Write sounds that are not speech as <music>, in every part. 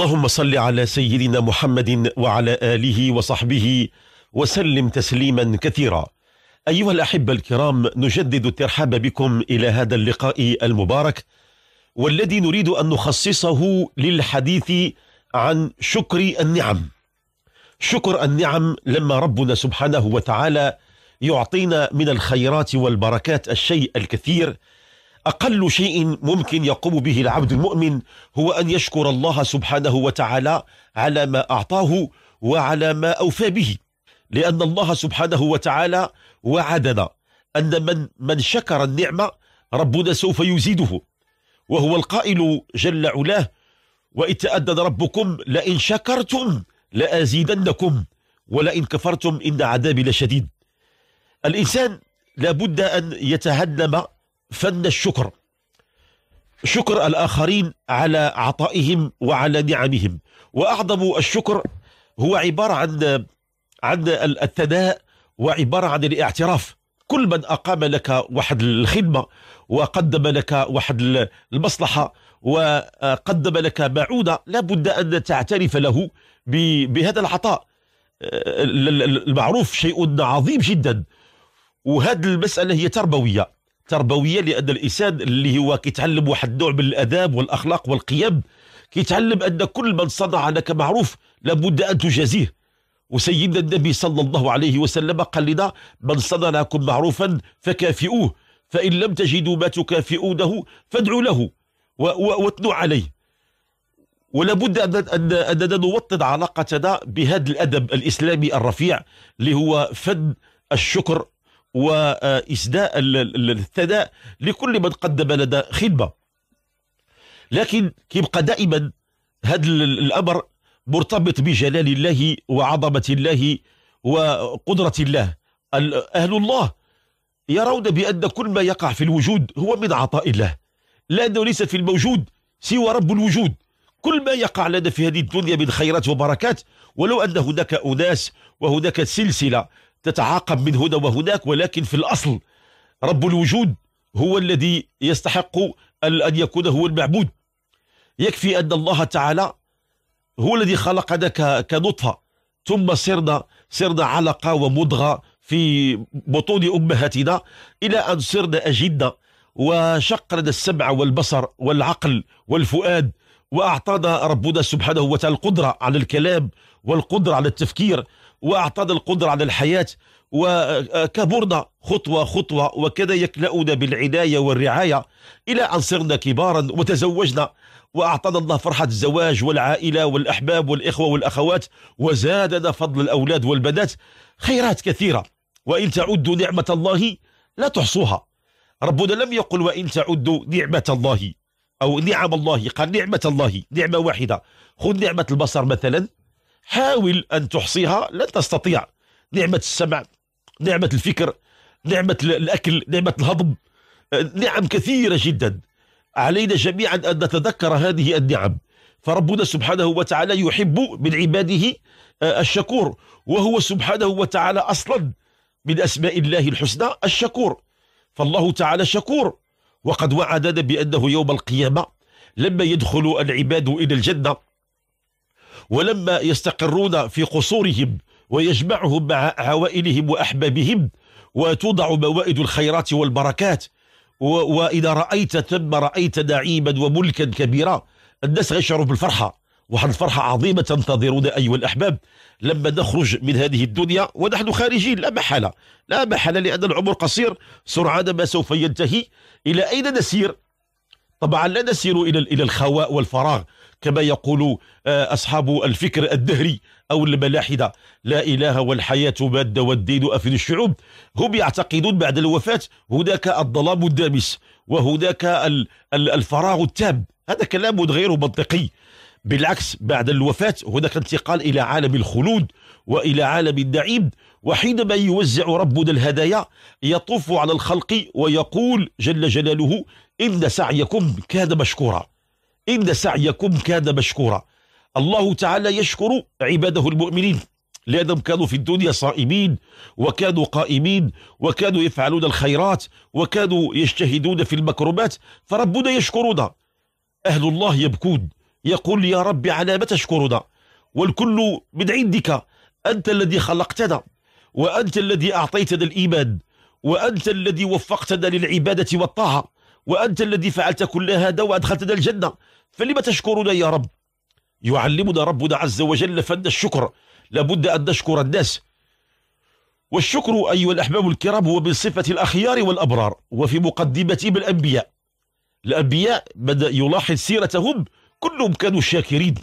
اللهم صل على سيدنا محمد وعلى آله وصحبه وسلم تسليما كثيرا أيها الأحبة الكرام نجدد الترحاب بكم إلى هذا اللقاء المبارك والذي نريد أن نخصصه للحديث عن شكر النعم شكر النعم لما ربنا سبحانه وتعالى يعطينا من الخيرات والبركات الشيء الكثير أقل شيء ممكن يقوم به العبد المؤمن هو أن يشكر الله سبحانه وتعالى على ما أعطاه وعلى ما أوفى به لأن الله سبحانه وتعالى وعدنا أن من, من شكر النعمة ربنا سوف يزيده وهو القائل جل علاه وإذ تأدن ربكم لئن شكرتم لأزيدنكم ولئن كفرتم إن عذابي لشديد الإنسان لابد أن يتهنم فن الشكر شكر الآخرين على عطائهم وعلى نعمهم وأعظم الشكر هو عبارة عن عن الثناء وعبارة عن الاعتراف كل من أقام لك واحد الخدمة وقدم لك واحد المصلحة وقدم لك معونة لابد أن تعترف له بهذا العطاء المعروف شيء عظيم جدا وهذه المسألة هي تربوية تربويه لان الانسان اللي هو كيتعلم واحد النوع من الاداب والاخلاق والقيم كيتعلم ان كل من صنع لك معروف لابد ان تجازيه وسيدنا النبي صلى الله عليه وسلم قال لنا من صنع لكم معروفا فكافئوه فان لم تجدوا ما تكافئونه فادعوا له واتلوا عليه ولابد أن أننا نوطد علاقتنا بهذا الأدب الإسلامي الرفيع اللي هو فن الشكر وإسداء الثناء لكل من قدم لنا خدمة لكن كيبقى دائما هذا الأمر مرتبط بجلال الله وعظمة الله وقدرة الله أهل الله يرون بأن كل ما يقع في الوجود هو من عطاء الله لأنه ليس في الموجود سوى رب الوجود كل ما يقع لنا في هذه الدنيا من خيرات وبركات ولو أن هناك أناس وهناك سلسلة تتعاقب من هنا وهناك ولكن في الأصل رب الوجود هو الذي يستحق أن يكون هو المعبود يكفي أن الله تعالى هو الذي خلقنا كنطفة ثم صرنا صرنا علقة ومضغة في بطون أمهاتنا إلى أن صرنا أجدة وشقنا السمع والبصر والعقل والفؤاد وأعطانا ربنا سبحانه وتعالى القدرة على الكلام والقدرة على التفكير وأعطانا القدرة على الحياة وكبرنا خطوة خطوة وكان يكلؤنا بالعناية والرعاية إلى أن صرنا كبارا وتزوجنا وأعطانا الله فرحة الزواج والعائلة والأحباب والإخوة والأخوات وزادنا فضل الأولاد والبنات خيرات كثيرة وإن تعدوا نعمة الله لا تحصوها ربنا لم يقل وإن تعدوا نعمة الله أو نعم الله قال نعمة الله نعمة واحدة خذ نعمة البصر مثلا حاول أن تحصيها لن تستطيع نعمة السمع نعمة الفكر نعمة الأكل نعمة الهضم نعم كثيرة جدا علينا جميعا أن نتذكر هذه النعم فربنا سبحانه وتعالى يحب من عباده آه، الشكور وهو سبحانه وتعالى أصلا من أسماء الله الحسنى الشكور فالله تعالى شكور وقد وعدنا بأنه يوم القيامة لما يدخل العباد إلى الجنة ولما يستقرون في قصورهم ويجمعهم مع عوائلهم وأحبابهم وتوضع موائد الخيرات والبركات وإذا رأيت ثم رأيت نعيما وملكا كبيرا الناس غيشعروا بالفرحة واحد الفرحة عظيمة تنتظرون أيها الأحباب لما نخرج من هذه الدنيا ونحن خارجين لا محالة لا محالة لأن العمر قصير سرعان ما سوف ينتهي إلى أين نسير؟ طبعا لا نسير إلى إلى الخواء والفراغ كما يقول آه، أصحاب الفكر الدهري أو الملاحدة لا إله والحياة مادة والدين أفيد الشعوب هم يعتقدون بعد الوفاة هناك الظلام الدامس وهناك الفراغ التام هذا كلام غير منطقي بالعكس بعد الوفاة هناك انتقال إلى عالم الخلود وإلى عالم النعيم وحينما يوزع ربنا الهدايا يطوف على الخلق ويقول جل جلاله إن سعيكم كان مشكورا إن سعيكم كان مشكورا الله تعالى يشكر عباده المؤمنين لأنهم كانوا في الدنيا صائمين وكانوا قائمين وكانوا يفعلون الخيرات وكانوا يجتهدون في المكرمات فربنا يشكرنا أهل الله يبكون يقول يا رب على ما تشكرنا والكل من عندك أنت الذي خلقتنا وأنت الذي أعطيتنا الإيمان وأنت الذي وفقتنا للعبادة والطاعة وأنت الذي فعلت كل هذا وأدخلتنا الجنة فلما تشكرنا يا رب يعلمنا ربنا عز وجل فن الشكر لابد أن نشكر الناس والشكر أيها الأحباب الكرام هو من صفة الأخيار والأبرار وفي مقدمتهم الأنبياء الأنبياء من يلاحظ سيرتهم كلهم كانوا شاكرين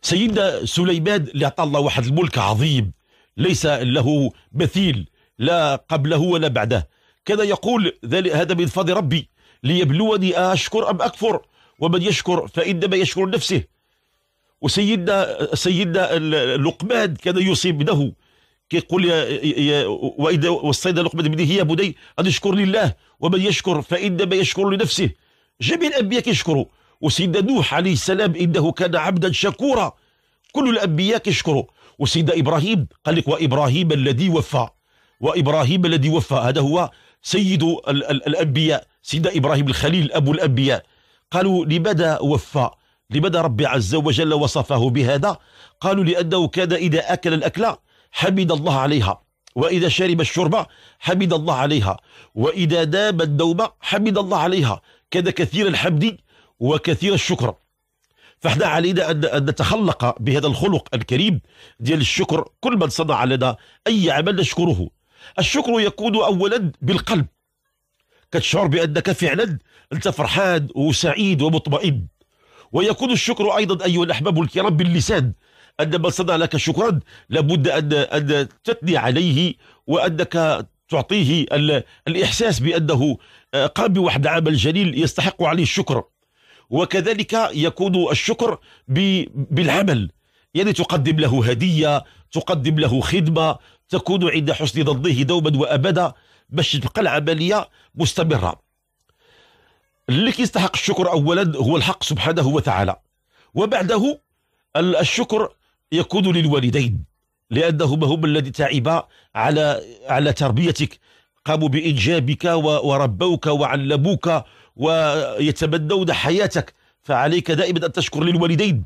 سيدنا سليمان اللي أعطى الله واحد الملك عظيم ليس له مثيل لا قبله ولا بعده كان يقول هذا من فضل ربي ليبلوني أشكر أم أكفر ومن يشكر فإنما يشكر نفسه وسيدنا سيدنا لقمان كان يوصي ابنه كيقول يا يا واذا وصينا لقمان ابنه يا بني ان اشكر لله ومن يشكر فانما يشكر لنفسه جميع الانبياء كيشكروا وسيدنا نوح عليه السلام انه كان عبدا شكورا كل الانبياء كيشكروا وسيدنا ابراهيم قال لك وابراهيم الذي وفى وابراهيم الذي وفى هذا هو سيد الأنبياء سيدنا إبراهيم الخليل أبو الأنبياء قالوا لماذا وفى لماذا ربي عز وجل وصفه بهذا قالوا لأنه كان إذا أكل الأكلة حمد الله عليها وإذا شرب الشربة حمد الله عليها وإذا دام الدوبة حمد الله عليها كان كثير الحمد وكثير الشكر فاحنا علينا أن نتخلق بهذا الخلق الكريم ديال الشكر كل من صنع لنا أي عمل نشكره الشكر يكون أولا بالقلب كتشعر بأنك فعلا أنت فرحان وسعيد ومطمئن ويكون الشكر أيضا أيها الأحباب الكرام باللسان أن من صنع لك شكرا لابد أن, أن تثني عليه وأنك تعطيه الإحساس بأنه آه، قام بواحد عمل جليل يستحق عليه الشكر وكذلك يكون الشكر بالعمل يعني تقدم له هدية تقدم له خدمة تكون عند حسن ظنه دوما وابدا باش تبقى العمليه مستمره اللي كيستحق الشكر اولا هو الحق سبحانه وتعالى وبعده الشكر يكون للوالدين لانهما هم الذي تعبا على على تربيتك قاموا بانجابك وربوك وعلموك ويتبنون حياتك فعليك دائما ان تشكر للوالدين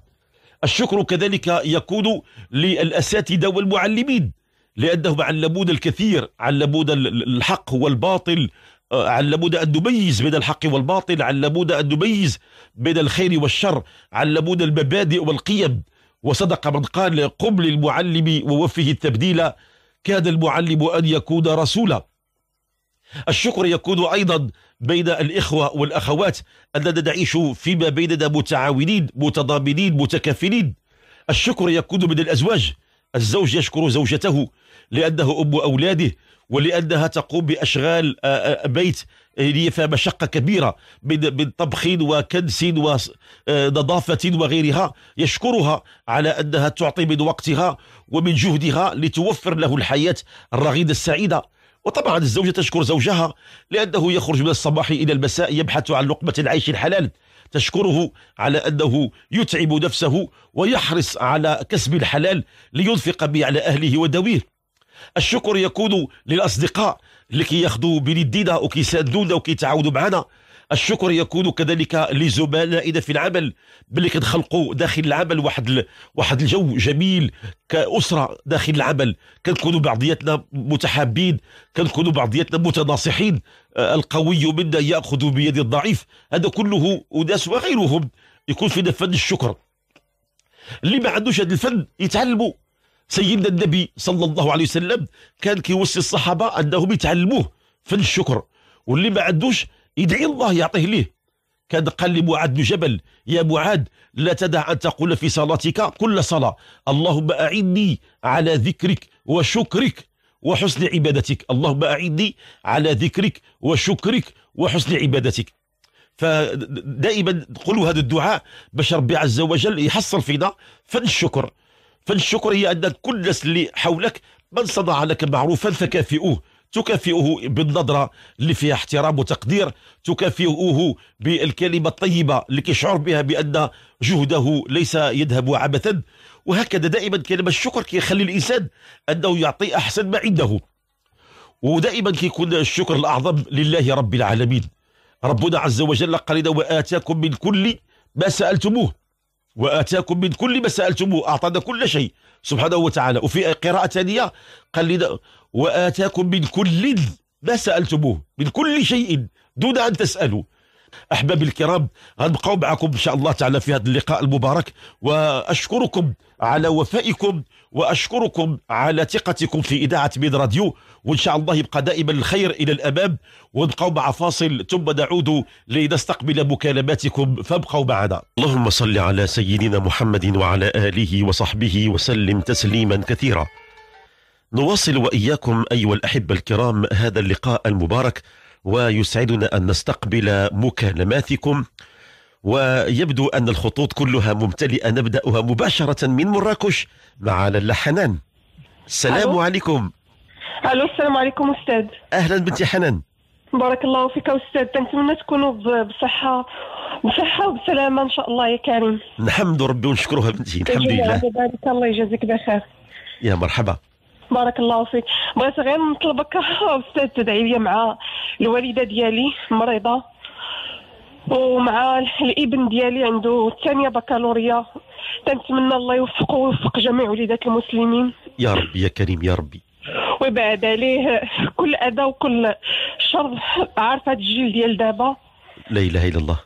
الشكر كذلك يكون للاساتذه والمعلمين لأنهم علمونا الكثير علمونا الحق والباطل آه، علمونا أن نميز بين الحق والباطل علمونا أن نميز بين الخير والشر علمونا المبادئ والقيم وصدق من قال قم للمعلم ووفه التبديل كاد المعلم أن يكون رسولا الشكر يكون أيضا بين الإخوة والأخوات أننا نعيش فيما بيننا متعاونين متضامنين متكافلين الشكر يكون من الأزواج الزوج يشكر زوجته لأنه أم أولاده ولأنها تقوم بأشغال آه، آه، بيت هي يعني فيها مشقة كبيرة من من طبخ وكنس ونظافة آه، وغيرها يشكرها على أنها تعطي من وقتها ومن جهدها لتوفر له الحياة الرغيدة السعيدة وطبعا الزوجة تشكر زوجها لأنه يخرج من الصباح إلى المساء يبحث عن لقمة العيش الحلال تشكره على أنه يتعب نفسه ويحرص على كسب الحلال لينفق به على أهله ودويه الشكر يكون للأصدقاء اللي كياخذوا بندينا وكيساندونا وكيتعاونوا معنا الشكر يكون كذلك لزملائنا في العمل باللي كنخلقوا داخل العمل واحد ال... واحد الجو جميل كاسره داخل العمل كنكونوا بعضياتنا متحابين كنكونوا بعضياتنا متناصحين آه، القوي منا ياخذ بيد الضعيف هذا كله وناس وغيرهم يكون فينا فن الشكر اللي ما عندوش هذا الفن يتعلموا سيدنا النبي صلى الله عليه وسلم كان كيوصي الصحابه انهم يتعلموه فن الشكر واللي ما عندوش يدعي الله يعطيه ليه كان قال لمعاذ بن جبل يا معاذ لا تدع أن تقول في صلاتك كل صلاة اللهم أعني على ذكرك وشكرك وحسن عبادتك اللهم أعني على ذكرك وشكرك وحسن عبادتك فدائما قولوا هذا الدعاء باش ربي عز وجل يحصل فينا فن الشكر فالشكر هي أن كل الناس اللي حولك من صنع لك معروفا فكافئوه تكافئه بالنظرة اللي فيها احترام وتقدير تكافئه بالكلمة الطيبة اللي كيشعر بها بأن جهده ليس يذهب عبثا وهكذا دائما كلمة الشكر كيخلي الإنسان أنه يعطي أحسن ما عنده ودائما كيكون الشكر الأعظم لله رب العالمين ربنا عز وجل قال وآتاكم من كل ما سألتموه واتاكم من كل ما سالتموه اعطانا كل شيء سبحانه وتعالى وفي قراءه ثانيه قال لنا واتاكم من كل ما سالتموه من كل شيء دون ان تسالوا احبابي الكرام غنبقاو معكم ان شاء الله تعالى في هذا اللقاء المبارك واشكركم على وفائكم واشكركم على ثقتكم في اذاعه ميد راديو وان شاء الله يبقى دائما الخير الى الامام ونبقاو مع فاصل ثم نعود لنستقبل مكالماتكم فابقوا معنا. اللهم صل على سيدنا محمد وعلى اله وصحبه وسلم تسليما كثيرا. نواصل واياكم ايها الاحبه الكرام هذا اللقاء المبارك ويسعدنا ان نستقبل مكالماتكم ويبدو أن الخطوط كلها ممتلئة نبدأها مباشرة من مراكش لالا اللحنان السلام ألو. عليكم الو السلام عليكم استاذ اهلا بنتي حنان بارك الله فيك استاذ تنتمنى تكونوا بصحه بصحه وبسلامه ان شاء الله يا كريم نحمد ربي ونشكرها بنتي الحمد لله بارك الله يجازيك بخير يا مرحبا بارك الله فيك بغيت غير نطلبك <laughs> استاذ تدعي لي مع الوالده ديالي مريضه ومع الابن ديالي عنده الثانيه بكالوريا تنتمنى الله يوفقه ويوفق جميع وليدات المسلمين يا ربي يا كريم يا ربي ويبعد عليه كل اذى وكل شر عارفه هذا الجيل ديال دابا لا اله الا الله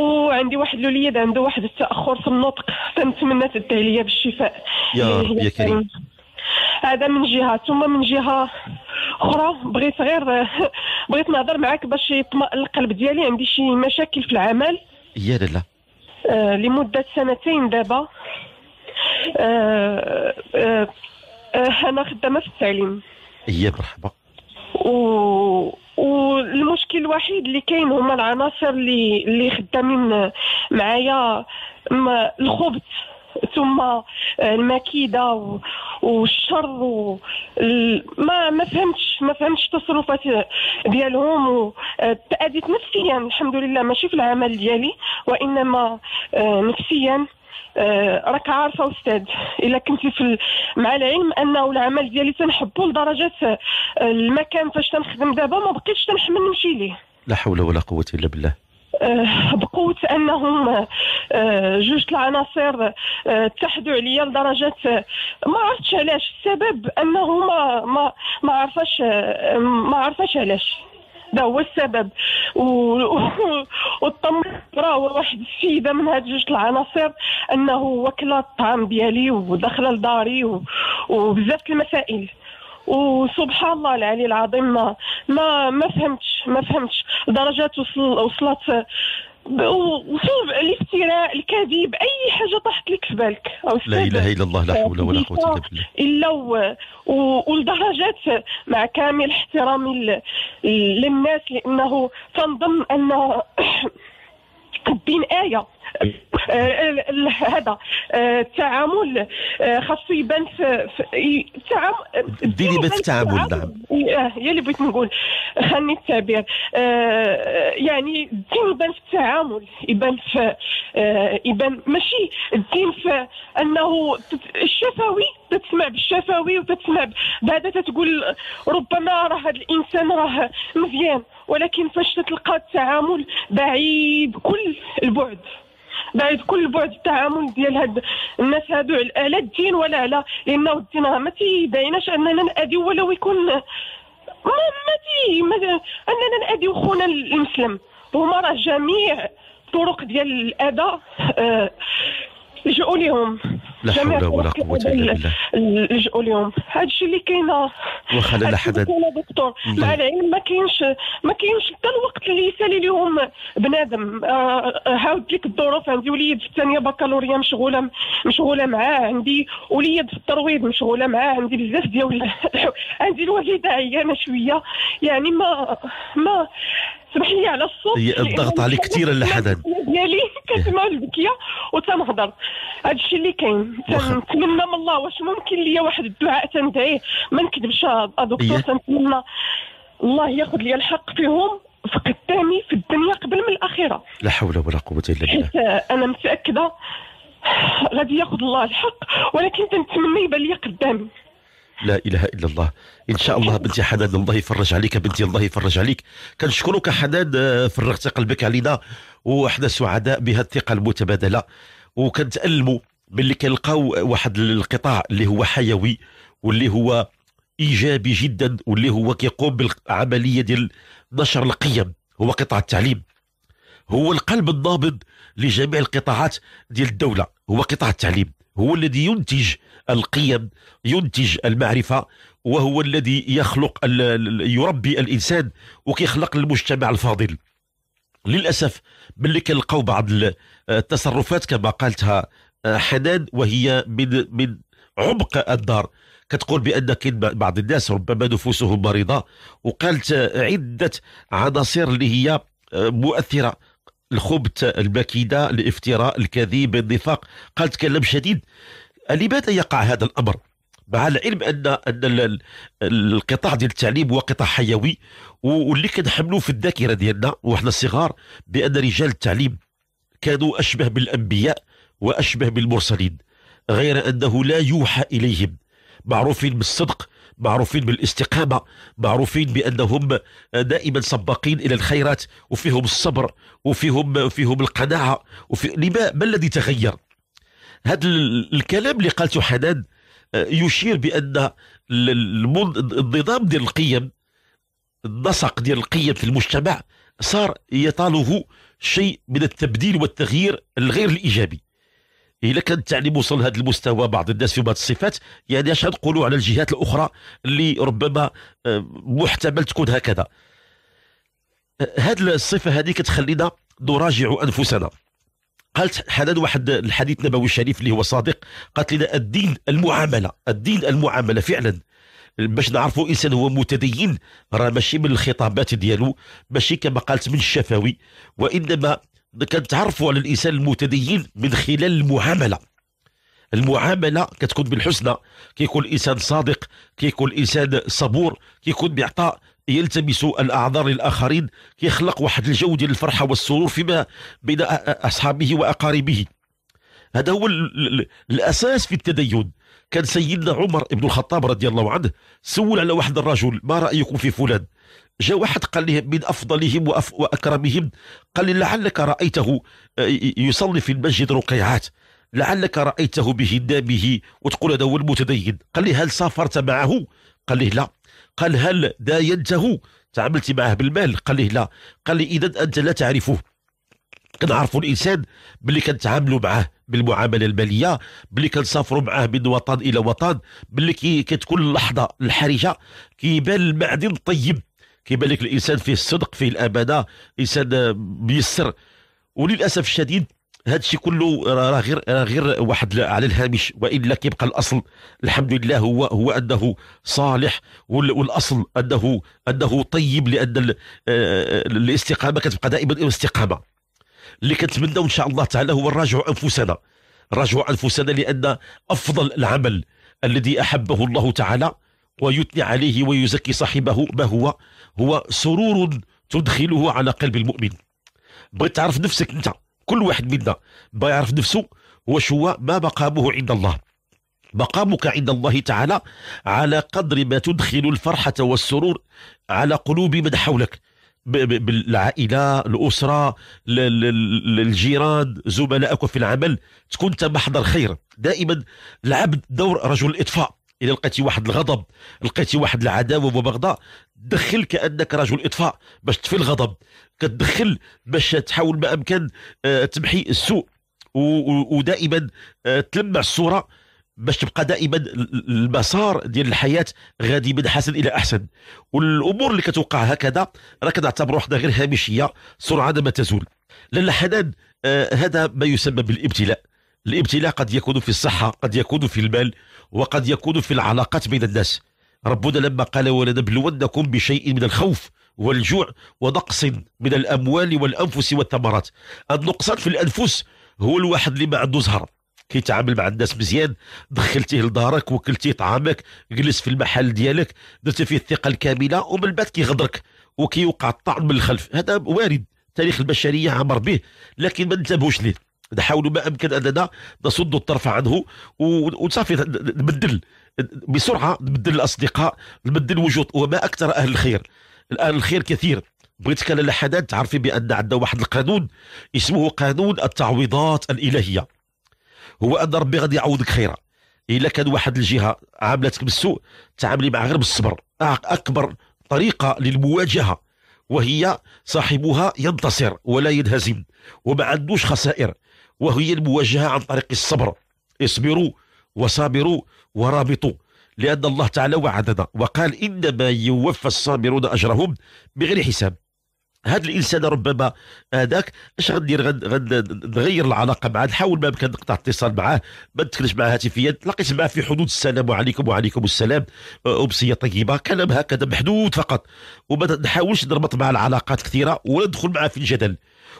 وعندي واحد الوليد عنده واحد التاخر في النطق تنتمنى تدعي ليا بالشفاء يا ربي يا كريم, كريم. هذا من جهه ثم من جهه اخرى بغيت غير <laughs> بغيت نهضر معك باش يطمئن القلب ديالي عندي شي مشاكل في العمل يا لالا آه لمده سنتين دابا آه آه آه انا خدامه في التعليم يا مرحبا و والمشكل الوحيد اللي كاين هما العناصر اللي اللي خدامين معايا الخبث ثم المكيده والشر و... ما ما فهمتش ما فهمتش التصرفات ديالهم تأذيت نفسيا الحمد لله ماشي في العمل ديالي وانما آه، نفسيا آه، راك عارفه استاذ الا كنتي في مع العلم انه العمل ديالي تنحبو لدرجه آه، المكان فاش تنخدم دابا ما بقيتش تنحمل نمشي ليه لا حول ولا قوه الا بالله آه، بقوة أنهم آه، جوج العناصر آه، اتحدوا عليا لدرجة ما عرفتش علاش السبب أنه ما ما ما عرفاش ما عرفاش علاش هذا هو السبب <laughs> والطمر راه واحد السيده من هاد جوج العناصر انه وكله الطعام ديالي ودخل لداري وبزاف المسائل وسبحان الله العلي العظيم ما ما, فهمتش ما فهمتش درجات وصل وصلت وصوب الافتراء الكذب اي حاجه طاحت لك في بالك لا اله الا الله لا حول ولا قوه الا بالله الا ولدرجات مع كامل احترامي للناس لانه تنظن ان <coughs> الدين ايه آه، هذا آه، التعامل آه، خاصو يبان في التعامل ديري بيت التعامل نعم هي اللي بغيت نقول خلني التعبير يعني الدين يبان في التعامل يبان في يبان ماشي الدين في انه الشفوي تتسمع بالشفوي وتتسمع بعدا تتقول ربما راه هذا الانسان راه مزيان ولكن فاش تتلقى التعامل بعيد كل البعد بعيد كل البعد التعامل ديال هاد الناس هادو على الدين ولا على لانه الدين راه ما تيدعيناش اننا ناديو ولو يكون ما ما تي اننا ناديو خونا المسلم هما راه جميع طرق ديال الاذى لجؤوا آه، ليهم لا حول ولا قوه الا بالله لجؤوا اليوم هذا الشيء اللي كاين واخا لا حدا دكتور مع العلم ما كاينش ما كاينش حتى الوقت اللي يسالي اليوم بنادم آه، آه، هاود لك الظروف عندي وليد في الثانيه بكالوريا مشغوله مشغوله معاه عندي وليد في الترويض مشغوله معاه عندي بزاف ديال <laughs> عندي الوالده عيانه شويه يعني ما ما تسمح لي على الصوت الضغط عليك كثير الحدن ديالي كتسمع البكيه وتنهضر هذا الشيء اللي كاين تنتمنى من الله واش ممكن ليا واحد الدعاء تندعيه ما نكذبش دكتور تنتمنى الله ياخذ لي الحق فيهم في قدامي في الدنيا قبل من الاخره لا حول ولا قوه الا بالله انا متاكده غادي ياخذ الله الحق ولكن تنتمنى يبان لي قدامي لا اله الا الله ان شاء الله بنتي حداد الله يفرج عليك بنتي الله يفرج عليك كنشكرك حداد فرغت قلبك علينا وحنا سعداء بهذه الثقه المتبادله وكنتالموا ملي كنلقاو واحد القطاع اللي هو حيوي واللي هو ايجابي جدا واللي هو كيقوم بالعمليه ديال نشر القيم هو قطاع التعليم هو القلب النابض لجميع القطاعات ديال الدوله هو قطاع التعليم هو الذي ينتج القيم ينتج المعرفة وهو الذي يخلق يربي الإنسان وكيخلق المجتمع الفاضل للأسف ملي كنلقاو بعض التصرفات كما قالتها آه، حنان وهي من من عمق الدار كتقول بان كاين بعض الناس ربما نفوسهم مريضه وقالت آه، عده عناصر اللي هي آه، مؤثره الخبث المكيده الافتراء الكذب النفاق قالت كلام شديد لماذا يقع هذا الامر؟ مع العلم ان ان القطاع ديال التعليم هو قطاع حيوي واللي كنحملوه في الذاكره ديالنا وحنا صغار بان رجال التعليم كانوا اشبه بالانبياء واشبه بالمرسلين غير انه لا يوحى اليهم معروفين بالصدق معروفين بالاستقامة معروفين بأنهم دائما سباقين إلى الخيرات وفيهم الصبر وفيهم فيهم القناعة وفي... ما الذي تغير هذا الكلام اللي قالته حنان آه، يشير بان النظام ديال القيم النسق ديال القيم في المجتمع صار يطاله شيء من التبديل والتغيير الغير الايجابي الا كان التعليم وصل لهذا المستوى بعض الناس في بعض الصفات يعني اش نقولوا على الجهات الاخرى اللي ربما آه، محتمل تكون هكذا هذه آه، الصفه هذه كتخلينا نراجع انفسنا قالت حدد واحد الحديث النبوي الشريف اللي هو صادق قالت لنا الدين المعامله الدين المعامله فعلا باش نعرفوا انسان هو متدين راه ماشي من الخطابات ديالو ماشي كما قالت من الشفوي وانما كنتعرفوا على الانسان المتدين من خلال المعامله المعامله كتكون بالحسنى كيكون الانسان صادق كيكون الانسان صبور كيكون بيعطى يلتبس الاعذار الاخرين كيخلق واحد الجو ديال الفرحه والسرور فيما بين اصحابه واقاربه هذا هو الاساس في التدين كان سيدنا عمر بن الخطاب رضي الله عنه سول على واحد الرجل ما رايكم في فلان جاء واحد قال له من افضلهم وأف واكرمهم قال لي لعلك رايته آه، يصلي في المسجد رقيعات لعلك رايته بهدابه وتقول هذا هو المتدين قال لي هل سافرت معه قال لي لا قال هل داينته تعاملتي معه بالمال قال لي إيه لا قال لي إيه، اذا انت لا تعرفه كنعرفوا الانسان باللي كنتعاملوا معاه بالمعامله الماليه باللي كنسافروا معاه من وطن الى وطن باللي كي كتكون اللحظه الحرجه كيبان المعدن الطيب كيبان لك الانسان فيه الصدق فيه الامانه انسان ميسر وللاسف الشديد هذا الشيء كله راه غير راه غير واحد على الهامش والا كيبقى الاصل الحمد لله هو هو انه صالح والاصل انه انه طيب لان آه، آه، الاستقامه كتبقى دائما الاستقامه اللي كنتمناو ان شاء الله تعالى هو نراجعوا انفسنا نراجعوا انفسنا لان افضل العمل الذي احبه الله تعالى ويثني عليه ويزكي صاحبه ما هو هو سرور تدخله على قلب المؤمن بغيت تعرف نفسك انت كل واحد منا با يعرف نفسه واش هو ما مقامه عند الله مقامك عند الله تعالى على قدر ما تدخل الفرحة والسرور على قلوب من حولك بالعائلة الأسرة الجيران زملائك في العمل تكون أنت محضر خير دائما العبد دور رجل الإطفاء إذا لقيتي واحد الغضب لقيتي واحد العداوة وبغضاء تدخل كانك رجل اطفاء باش تطفي الغضب كتدخل باش تحاول ما امكن آه، تمحي السوء ودائما آه، تلمع الصوره باش تبقى دائما المسار ديال الحياه غادي من حسن الى احسن والامور اللي كتوقع هكذا راه كنعتبروا حنا غير هامشيه سرعان ما تزول لاله حنان آه، هذا ما يسمى بالابتلاء الابتلاء قد يكون في الصحه قد يكون في المال وقد يكون في العلاقات بين الناس ربنا لما قال ولنبلونكم بشيء من الخوف والجوع ونقص من الأموال والأنفس والثمرات النقصان في الأنفس هو الواحد اللي ما عنده زهر كيتعامل مع الناس مزيان دخلتيه لدارك وكلتيه طعامك جلس في المحل ديالك درتي فيه الثقه الكامله ومن بعد كيغدرك وكيوقع الطعن من الخلف هذا وارد تاريخ البشريه عمر به لكن ما انتبهوش ليه نحاولوا ما امكن اننا نصد الطرف عنه وصافي نبدل بسرعه تبدل الاصدقاء تبدل الوجود وما اكثر اهل الخير الان الخير كثير بغيتك لاله حداد تعرفي بان عندنا واحد القانون اسمه قانون التعويضات الالهيه هو ان ربي غادي يعوضك خيرا الا كان واحد الجهه عاملتك بالسوء تعاملي معها غير بالصبر اكبر طريقه للمواجهه وهي صاحبها ينتصر ولا ينهزم وما عندوش خسائر وهي المواجهه عن طريق الصبر اصبروا وصابروا ورابطوا لأن الله تعالى وعدنا وقال إنما يوفى الصابرون أجرهم بغير حساب هذا الانسان ربما هذاك اش غندير غنغير العلاقه معاه نحاول ما امكن نقطع اتصال معاه ما نتكلمش معاه هاتفيا تلاقيت معاه في حدود السلام عليكم وعليكم السلام امسيه آه، طيبه كلام هكذا محدود فقط وما نحاولش نربط معاه العلاقات كثيره ولا ندخل معاه في الجدل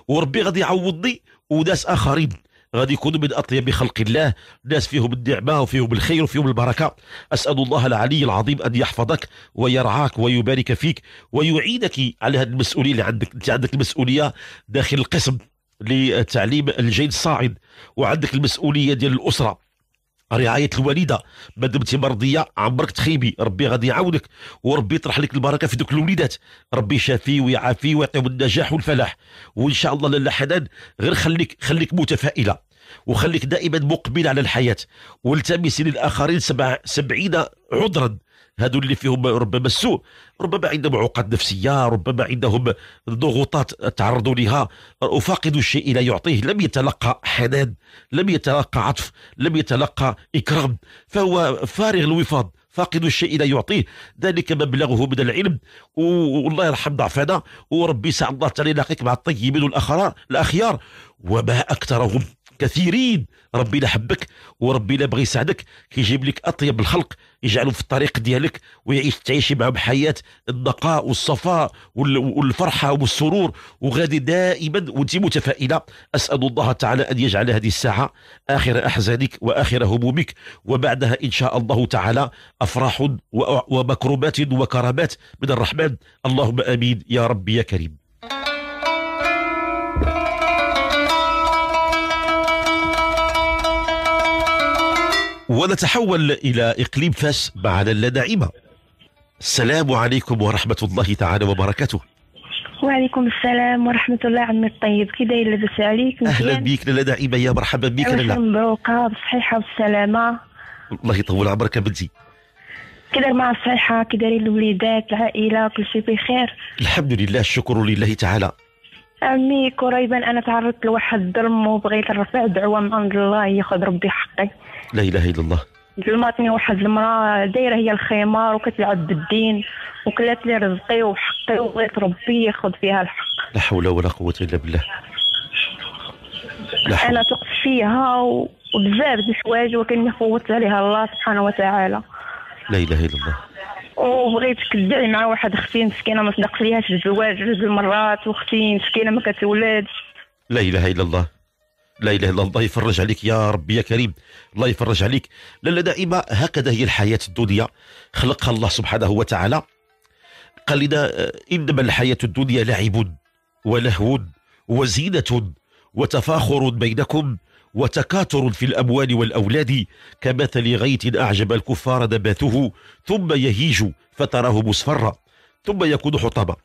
وربي غادي يعوضني وناس اخرين غادي يكونوا من اطيب خلق الله ناس فيهم النعمه وفيهم الخير وفيهم البركه اسال الله العلي العظيم ان يحفظك ويرعاك ويبارك فيك ويعينك على هذه المسؤوليه اللي عندك انت عندك المسؤوليه داخل القسم لتعليم الجيل الصاعد وعندك المسؤوليه ديال الاسره رعايه الوالده ما دمتي مرضيه عمرك تخيبي ربي غادي يعاونك وربي يطرح لك البركه في دوك الوليدات ربي يشافي ويعافي ويعطيهم النجاح والفلاح وان شاء الله لالا حنان غير خليك خليك متفائله وخليك دائما مقبل على الحياه والتمس للاخرين سبع سبعين عذرا هذو اللي فيهم ربما السوء ربما عندهم عقد نفسيه ربما عندهم ضغوطات تعرضوا لها وفاقد الشيء لا يعطيه لم يتلقى حنان لم يتلقى عطف لم يتلقى اكرام فهو فارغ الوفاض فاقد الشيء لا يعطيه ذلك مبلغه من العلم والله يرحم ضعفنا وربي سعد الله تعالى يلاقيك مع الطيبين والاخرار الاخيار وما اكثرهم كثيرين ربي لا حبك وربي لا بغى يساعدك كيجيب لك اطيب الخلق يجعلهم في الطريق ديالك ويعيش تعيشي معهم حياه النقاء والصفاء والفرحه والسرور وغادي دائما وانت متفائله اسال الله تعالى ان يجعل هذه الساعه اخر احزانك واخر همومك وبعدها ان شاء الله تعالى افراح ومكرمات وكرامات من الرحمن اللهم امين يا ربي يا كريم ونتحول إلى إقليم فاس بعد اللدعيمة السلام عليكم ورحمة الله تعالى وبركاته وعليكم السلام ورحمة الله عمي الطيب كي داير لاباس عليك أهلا بك لالا داعمة يا مرحبا بك لالا مبروكة بالصحيحة والسلامة الله يطول عمرك بنتي كي داير مع الصحة كي دايرين الوليدات العائلة كل شيء بخير الحمد لله الشكر لله تعالى عمي قريبا انا تعرضت لواحد الظلم وبغيت نرفع دعوة من عند الله ياخذ ربي حقي لا اله الا الله ظلماتني واحد المراه دايره هي الخمار وكتلعب بالدين وكلات لي رزقي وحقي وبغيت ربي ياخذ فيها الحق لا حول ولا قوه الا بالله لا حول. انا تقف فيها وبزاف د الحوايج ولكن فوت عليها الله سبحانه وتعالى لا اله الا الله وبغيت كدعي مع واحد اختي مسكينه ما صدقت ليهاش الزواج جوج المرات واختي مسكينه ما كتولدش لا اله الا الله لا اله الا الله يفرج عليك يا ربي يا كريم الله يفرج عليك لا دائما هكذا هي الحياه الدنيا خلقها الله سبحانه وتعالى قال لنا آه، انما الحياه الدنيا لعب ولهو وزينه وتفاخر بينكم وتكاثر في الأموال والأولاد كمثل غيث أعجب الكفار نباته ثم يهيج فتراه مصفرا ثم يكون حطبا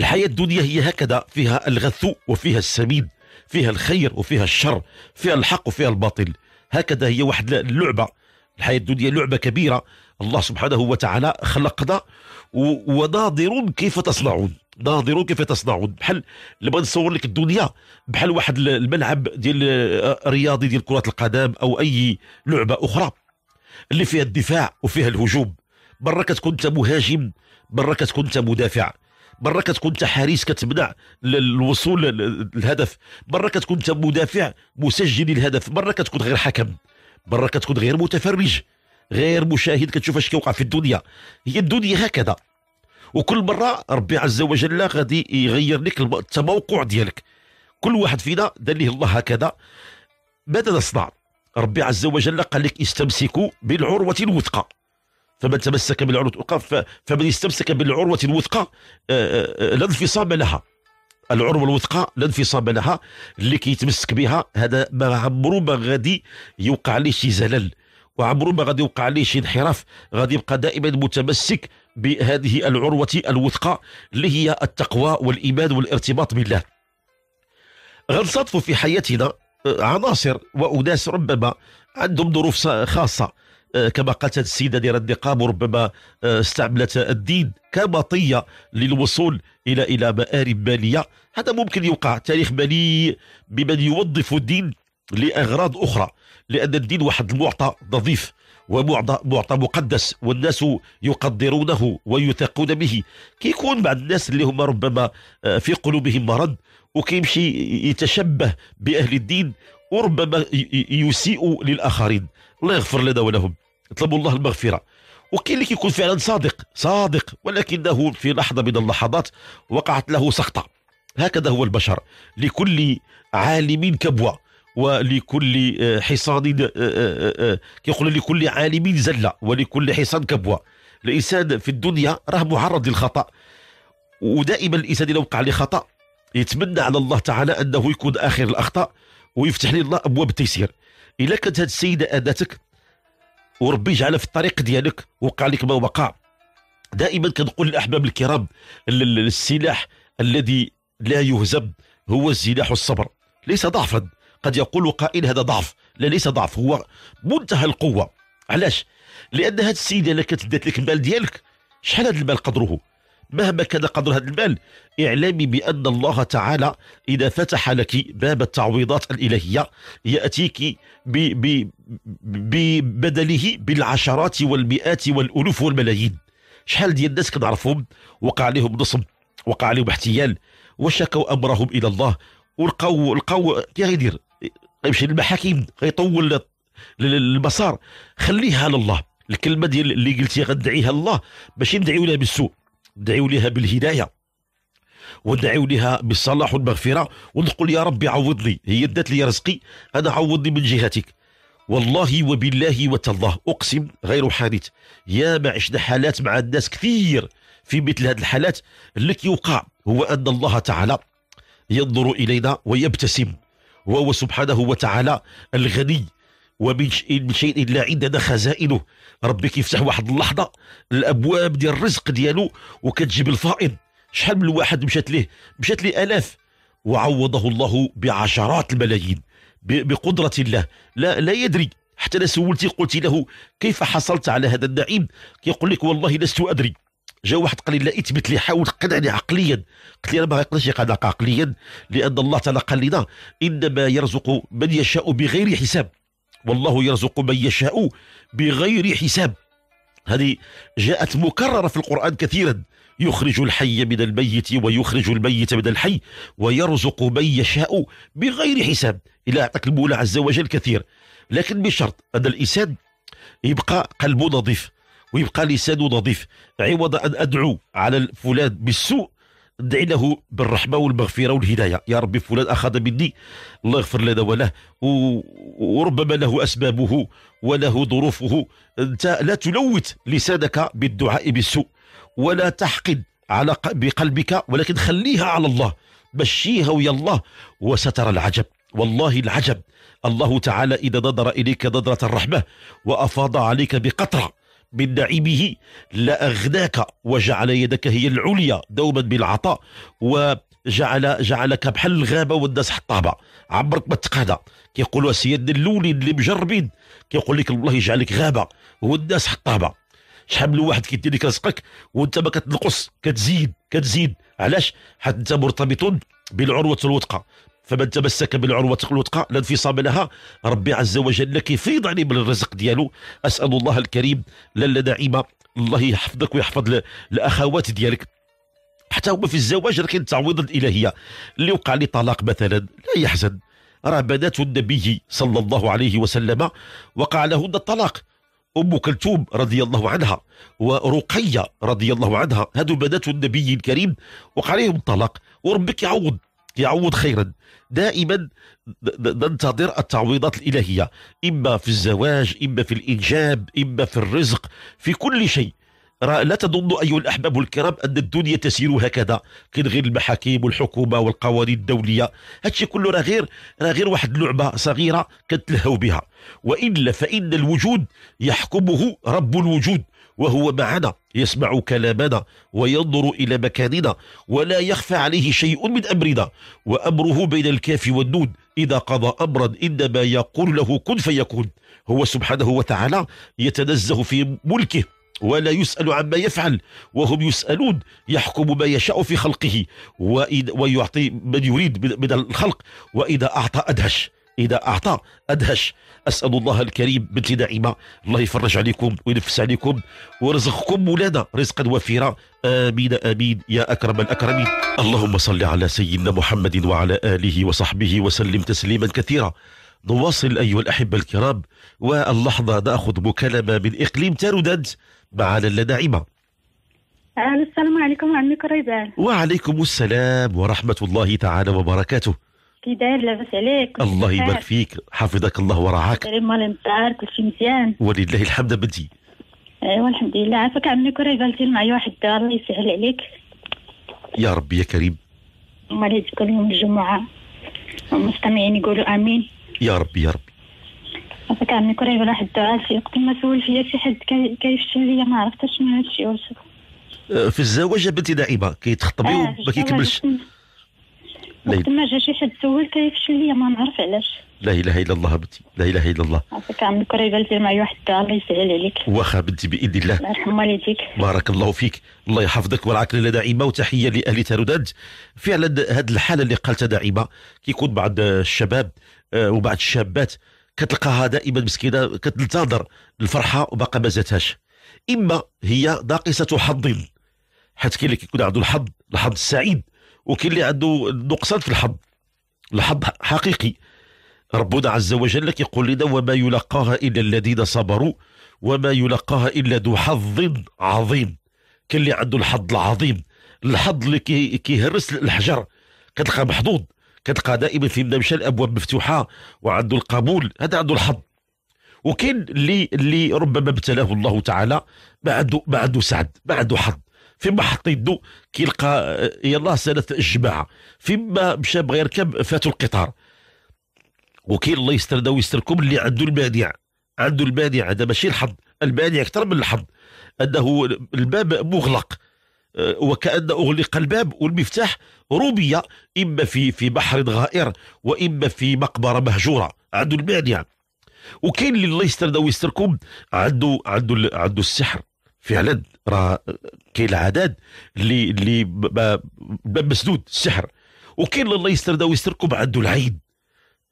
الحياة الدنيا هي هكذا فيها الغث وفيها السميد فيها الخير وفيها الشر فيها الحق وفيها الباطل هكذا هي واحد اللعبة الحياة الدنيا لعبة كبيرة الله سبحانه وتعالى خلقنا وناظر كيف تصنعون ناظر كيف تصنعون بحال اللي نصور لك الدنيا بحال واحد الملعب ديال آه، رياضي ديال كرة القدم او اي لعبة اخرى اللي فيها الدفاع وفيها الهجوم برا كتكون انت مهاجم برا كتكون انت مدافع برا كتكون انت حارس كتمنع الوصول للهدف برا كتكون انت مدافع مسجل الهدف برا كتكون غير حكم برا كتكون غير متفرج غير مشاهد كتشوف اش كيوقع في الدنيا هي الدنيا هكذا وكل مره ربي عز وجل غادي يغير لك التموقع ديالك كل واحد فينا دليه الله هكذا ماذا نصنع ربي عز وجل قال لك استمسكوا بالعروه الوثقى فمن تمسك بالعروة وقف فمن استمسك بالعروة الوثقى آه، آه، آه، لا انفصام لها العروة الوثقى لا انفصام لها اللي كيتمسك بها هذا ما عمرو ما غادي يوقع عليه شي زلل وعمرو ما غادي يوقع عليه شي انحراف غادي يبقى دائما متمسك بهذه العروة الوثقى اللي هي التقوى والإيمان والارتباط بالله غنصادفوا في حياتنا عناصر وأناس ربما عندهم ظروف خاصة آه، كما قالت السيدة ديال النقاب وربما آه، استعملت الدين كمطية للوصول إلى إلى مآرب مالية هذا ممكن يوقع تاريخ مالي بمن يوظف الدين لأغراض أخرى لأن الدين واحد المعطى نظيف ومعطى مقدس والناس يقدرونه ويثقون به كيكون بعض الناس اللي هما ربما آه، في قلوبهم مرض وكيمشي يتشبه بأهل الدين وربما يسيء للآخرين الله يغفر لنا ولهم اطلبوا الله المغفره وكاين اللي كيكون فعلا صادق صادق ولكنه في لحظه من اللحظات وقعت له سقطه هكذا هو البشر لكل عالم كبوه ولكل آه، حصان آه، آه، كيقول لكل عالم زله ولكل حصان كبوه الانسان في الدنيا راه معرض للخطا ودائما الانسان لو وقع لخطا يتمنى على الله تعالى انه يكون اخر الاخطاء ويفتح لي الله ابواب التيسير الا كانت هذه السيده اداتك وربي جعل في الطريق ديالك وقع لك ما وقع دائما كنقول للاحباب الكرام السلاح الذي لا يهزم هو السلاح الصبر ليس ضعفا قد يقول قائل هذا ضعف لا ليس ضعف هو منتهى القوه علاش لان هذا السيده اللي كتدات لك المال ديالك شحال هذا المال قدره مهما كان قدر هذا المال اعلمي بأن الله تعالى إذا فتح لك باب التعويضات الإلهية يأتيك ببدله بالعشرات والمئات والألوف والملايين شحال ديال الناس كنعرفهم وقع عليهم نصب وقع عليهم احتيال وشكوا امرهم الى الله ولقوا لقوا كي غيدير غيمشي للمحاكم غيطول المسار خليها لله الكلمه ديال اللي قلتي غندعيها لله ماشي ندعيو لها بالسوء ادعيوا لها بالهدايه وادعيوا لها بالصلاح والمغفره وتقول يا ربي عوضني هي ادت لي رزقي انا عوضني من جهتك والله وبالله وتالله اقسم غير حادث يا ما عشنا حالات مع الناس كثير في مثل هذه الحالات اللي كيوقع هو ان الله تعالى ينظر الينا ويبتسم وهو سبحانه وتعالى الغني ومن شيء الا عندنا خزائنه ربي كيفتح واحد اللحظه الابواب ديال الرزق ديالو وكتجيب الفائض شحال من واحد مشات ليه مشات ليه الاف وعوضه الله بعشرات الملايين بقدره الله لا لا يدري حتى انا سولتي قلت له كيف حصلت على هذا النعيم كيقول لك والله لست ادري جا واحد قال لي لا اثبت لي حاول تقنعني عقليا قلت لي انا ما غيقدرش يقنعك عقليا لان الله تعالى قال لنا انما يرزق من يشاء بغير حساب والله يرزق من يشاء بغير حساب هذه جاءت مكررة في القرآن كثيرا يخرج الحي من الميت ويخرج الميت من الحي ويرزق من يشاء بغير حساب إلى أعطاك المولى عز وجل كثير لكن بشرط أن الإنسان يبقى قلبه نظيف ويبقى لسانه نظيف عوض أن أدعو على فلان بالسوء ادعي له بالرحمه والمغفره والهدايه يا ربي فلان اخذ مني الله يغفر لنا وله وربما له اسبابه وله ظروفه انت لا تلوث لسانك بالدعاء بالسوء ولا تحقد على بقلبك ولكن خليها على الله مشيها ويا الله وسترى العجب والله العجب الله تعالى اذا نظر اليك نظره الرحمه وافاض عليك بقطره بالدعي به لأغناك وجعل يدك هي العليا دوما بالعطاء وجعل جعلك بحال الغابة والناس حطابة عمرك ما تقادى كيقولوا سيدنا اللولي اللي مجربين كيقول لك الله يجعلك غابة والناس حطابة شحال من واحد كيدير لك رزقك وانت ما كتنقص كتزيد كتزيد علاش حتى انت مرتبط بالعروة الوثقى فمن تمسك بالعروة الوثقى لا انفصام لها ربي عز وجل كيفيض عليه من الرزق ديالو أسأل الله الكريم لالا نعيمة الله يحفظك ويحفظ الأخوات ديالك حتى هما في الزواج لكن التعويض الالهيه اللي وقع لي طلاق مثلا لا يحزن راه بنات النبي صلى الله عليه وسلم وقع لهن الطلاق ام كلثوم رضي الله عنها ورقيه رضي الله عنها هذو بنات النبي الكريم وقع عليهم الطلاق وربك يعوض يعوض خيرا دائما ننتظر التعويضات الالهيه اما في الزواج اما في الانجاب اما في الرزق في كل شيء لا تظن ايها الاحباب الكرام ان الدنيا تسير هكذا كاين غير المحاكم والحكومه والقوانين الدوليه هادشي كله راه غير راه غير واحد لعبه صغيره كتلهوا بها والا فان الوجود يحكمه رب الوجود وهو معنا يسمع كلامنا وينظر إلى مكاننا ولا يخفى عليه شيء من أمرنا وأمره بين الكاف والنون إذا قضى أمرا إنما يقول له كن فيكون هو سبحانه وتعالى يتنزه في ملكه ولا يسأل عما يفعل وهم يسألون يحكم ما يشاء في خلقه ويعطي من يريد من الخلق وإذا أعطى أدهش إذا أعطى أدهش أسأل الله الكريم بنتي نعيمة الله يفرج عليكم وينفس عليكم ورزقكم ولانا رزقا وفيرا آمين آمين يا أكرم الأكرمين اللهم صل على سيدنا محمد وعلى آله وصحبه وسلم تسليما كثيرا نواصل أيها الأحبة الكرام واللحظة نأخذ مكالمة من إقليم تاروداد معنا الناعمة السلام عليكم وعليكم السلام ورحمة الله تعالى وبركاته كي داير لاباس عليك الله يبارك فيك حفظك الله ورعاك كريم مال مطار كلشي مزيان ولله الحمد بدي ايوا الحمد لله عافاك عمي كوري لي معايا واحد الدار الله يسهل عليك يا ربي يا كريم مريض كل يوم الجمعة المستمعين يقولوا امين يا ربي يا ربي عافاك عمي كوري واحد الدار في وقت ما سول فيا شي حد كيفشل لي ما عرفتش شنو هادشي أه، في الزواج بنتي دائما كيتخطبي آه، وما كيكملش وقت ما جا شي حد سول كيفشل ليا ما نعرف علاش لا اله الا الله بنتي لا اله الا الله عافاك عم الكري قالت لي معي واحد الله يسهل عليك واخا بنتي باذن الله الله يرحم والديك بارك الله فيك الله يحفظك لنا داعمه وتحيه لاهل ترداد فعلا هذه الحاله اللي قالتها داعمه كيكون بعض الشباب آه، وبعض الشابات كتلقاها دائما مسكينه كتنتظر الفرحه وباقا ما زاتهاش اما هي ناقصه حظ حيت كاين اللي كيكون عنده الحظ الحظ السعيد وكاين اللي عنده نقصان في الحظ الحظ حقيقي ربنا عز وجل كيقول لنا وما يلقاها الا الذين صبروا وما يلقاها الا ذو حظ عظيم كاين اللي عنده الحظ العظيم الحظ اللي كيهرس الحجر كتلقى محظوظ كتلقى دائما في مشى الابواب مفتوحه وعنده القبول هذا عنده الحظ وكاين اللي اللي ربما ابتلاه الله تعالى ما عنده ما عنده سعد ما عنده حظ فيما حط يدو كيلقى يلاه سالت الجماعه فيما مشى بغى يركب فاتو القطار وكاين الله يسترنا ويستركم اللي عنده المانع عنده المانع هذا ماشي الحظ المانع اكثر من الحظ انه الباب مغلق آه، وكأن أغلق الباب والمفتاح روبية إما في في بحر غائر وإما في مقبرة مهجورة عنده المانع وكاين اللي الله يسترنا ويستركم عنده عنده عنده السحر فعلا راه كاين العدد اللي اللي باب مسدود السحر وكاين الله يستر دا ويستركم عنده العين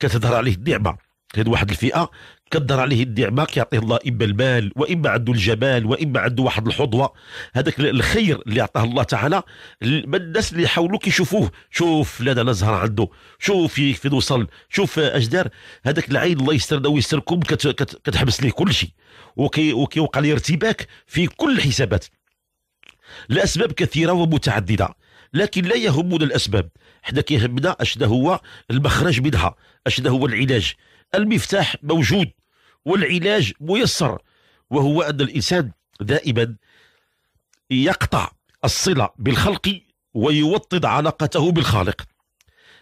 كتهضر عليه النعمه هاد واحد الفئه كدر عليه يدي كيعطيه الله اما المال واما عنده الجمال واما عنده واحد الحظوه هذاك الخير اللي عطاه الله تعالى الناس اللي حولوا كيشوفوه شوف فلان على زهر عنده شوف فين وصل شوف اش دار هذاك العين الله يسترنا ويستركم كت كت كتحبس ليه كل شيء وكيوقع ليه ارتباك في كل الحسابات لاسباب كثيره ومتعدده لكن لا يهمنا الاسباب حنا كيهمنا اشنا هو المخرج منها اشنا هو العلاج المفتاح موجود والعلاج ميسر وهو أن الإنسان دائما يقطع الصلة بالخلق ويوطد علاقته بالخالق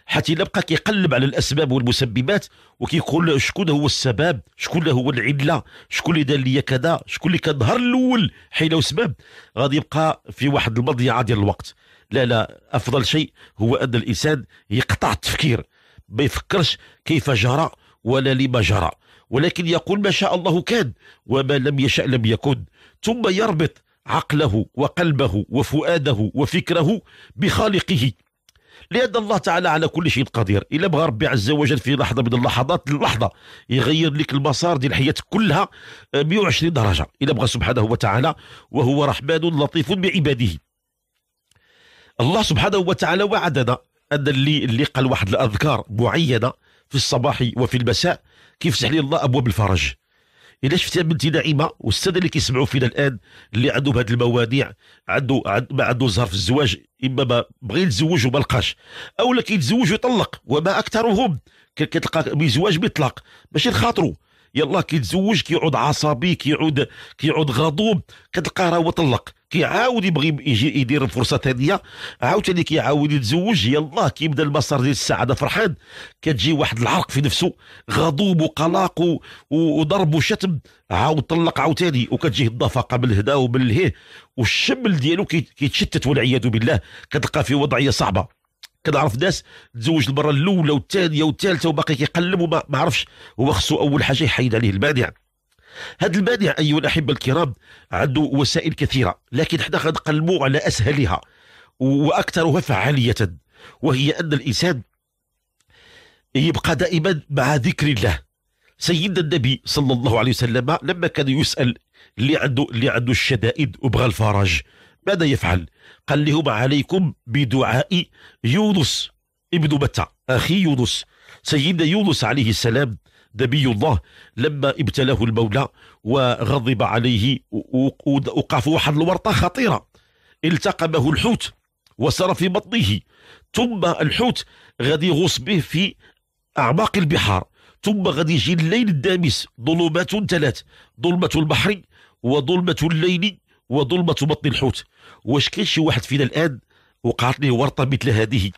حتى يبقى كيقلب على الاسباب والمسببات وكيقول شكون هو السبب شكون هو العله شكون اللي دار ليا كذا شكون اللي كان النهار الاول حيله وسبب غادي يبقى في واحد المضيعه ديال الوقت لا لا افضل شيء هو ان الانسان يقطع التفكير ما يفكرش كيف جرى ولا لما جرى ولكن يقول ما شاء الله كان وما لم يشأ لم يكن ثم يربط عقله وقلبه وفؤاده وفكره بخالقه لأن الله تعالى على كل شيء قدير إلا بغى ربي عز وجل في لحظة من اللحظات للحظة يغير لك المسار ديال حياتك كلها 120 آه، درجة إلا بغى سبحانه وتعالى وهو رحمن لطيف بعباده الله سبحانه وتعالى وعدنا أن اللي, اللي قال واحد الأذكار معينة في الصباح وفي المساء كيفتح لي الله ابواب الفرج الا شفتي بنتي ناعمه والساده اللي كيسمعوا فينا الان اللي عنده بهذه المواضيع عنده عد ما عنده زهر في الزواج اما ما بغى يتزوج وما لقاش اولا كيتزوج ويطلق وما اكثرهم كتلقى بزواج زواج بطلاق ماشي نخاطروا يلا كيتزوج كيعود عصبي كيعود كيعود غضوب كتلقاه راه هو طلق كيعاود يبغي يجي يدير الفرصه هذيا عاوتاني كيعاود يتزوج يلاه كيبدا المسار ديال السعاده فرحان كتجي واحد العرق في نفسه غضوب وقلق وضرب وشتم عاود طلق عاوتاني وكتجيه الضفقه بالهدا وبالهيه والشمل ديالو كيتشتت والعياذ بالله كتلقى في وضعيه صعبه كنعرف ناس تزوج المره الاولى والثانيه والثالثه وباقي كيقلب وما عرفش هو خصو اول حاجه يحيد عليه المانع هذا المانع ايها الاحبه الكرام عنده وسائل كثيره لكن حنا غنقلبوا على اسهلها واكثرها فعاليه وهي ان الانسان يبقى دائما مع ذكر الله سيدنا النبي صلى الله عليه وسلم لما كان يسال اللي عنده اللي عنده الشدائد وبغى الفرج ماذا يفعل؟ قال لهم عليكم بدعاء يونس ابن متى أخي يونس سيدنا يونس عليه السلام نبي الله لما ابتلاه المولى وغضب عليه وقف واحد الورطة خطيرة التقمه الحوت وسار في بطنه ثم الحوت غادي يغوص به في أعماق البحار ثم غادي يجي الليل الدامس ظلمات ثلاث ظلمة البحر وظلمة الليل وظلمة بطن الحوت واش كاين شي واحد فينا الان وقعت ليه ورطه مثل هذه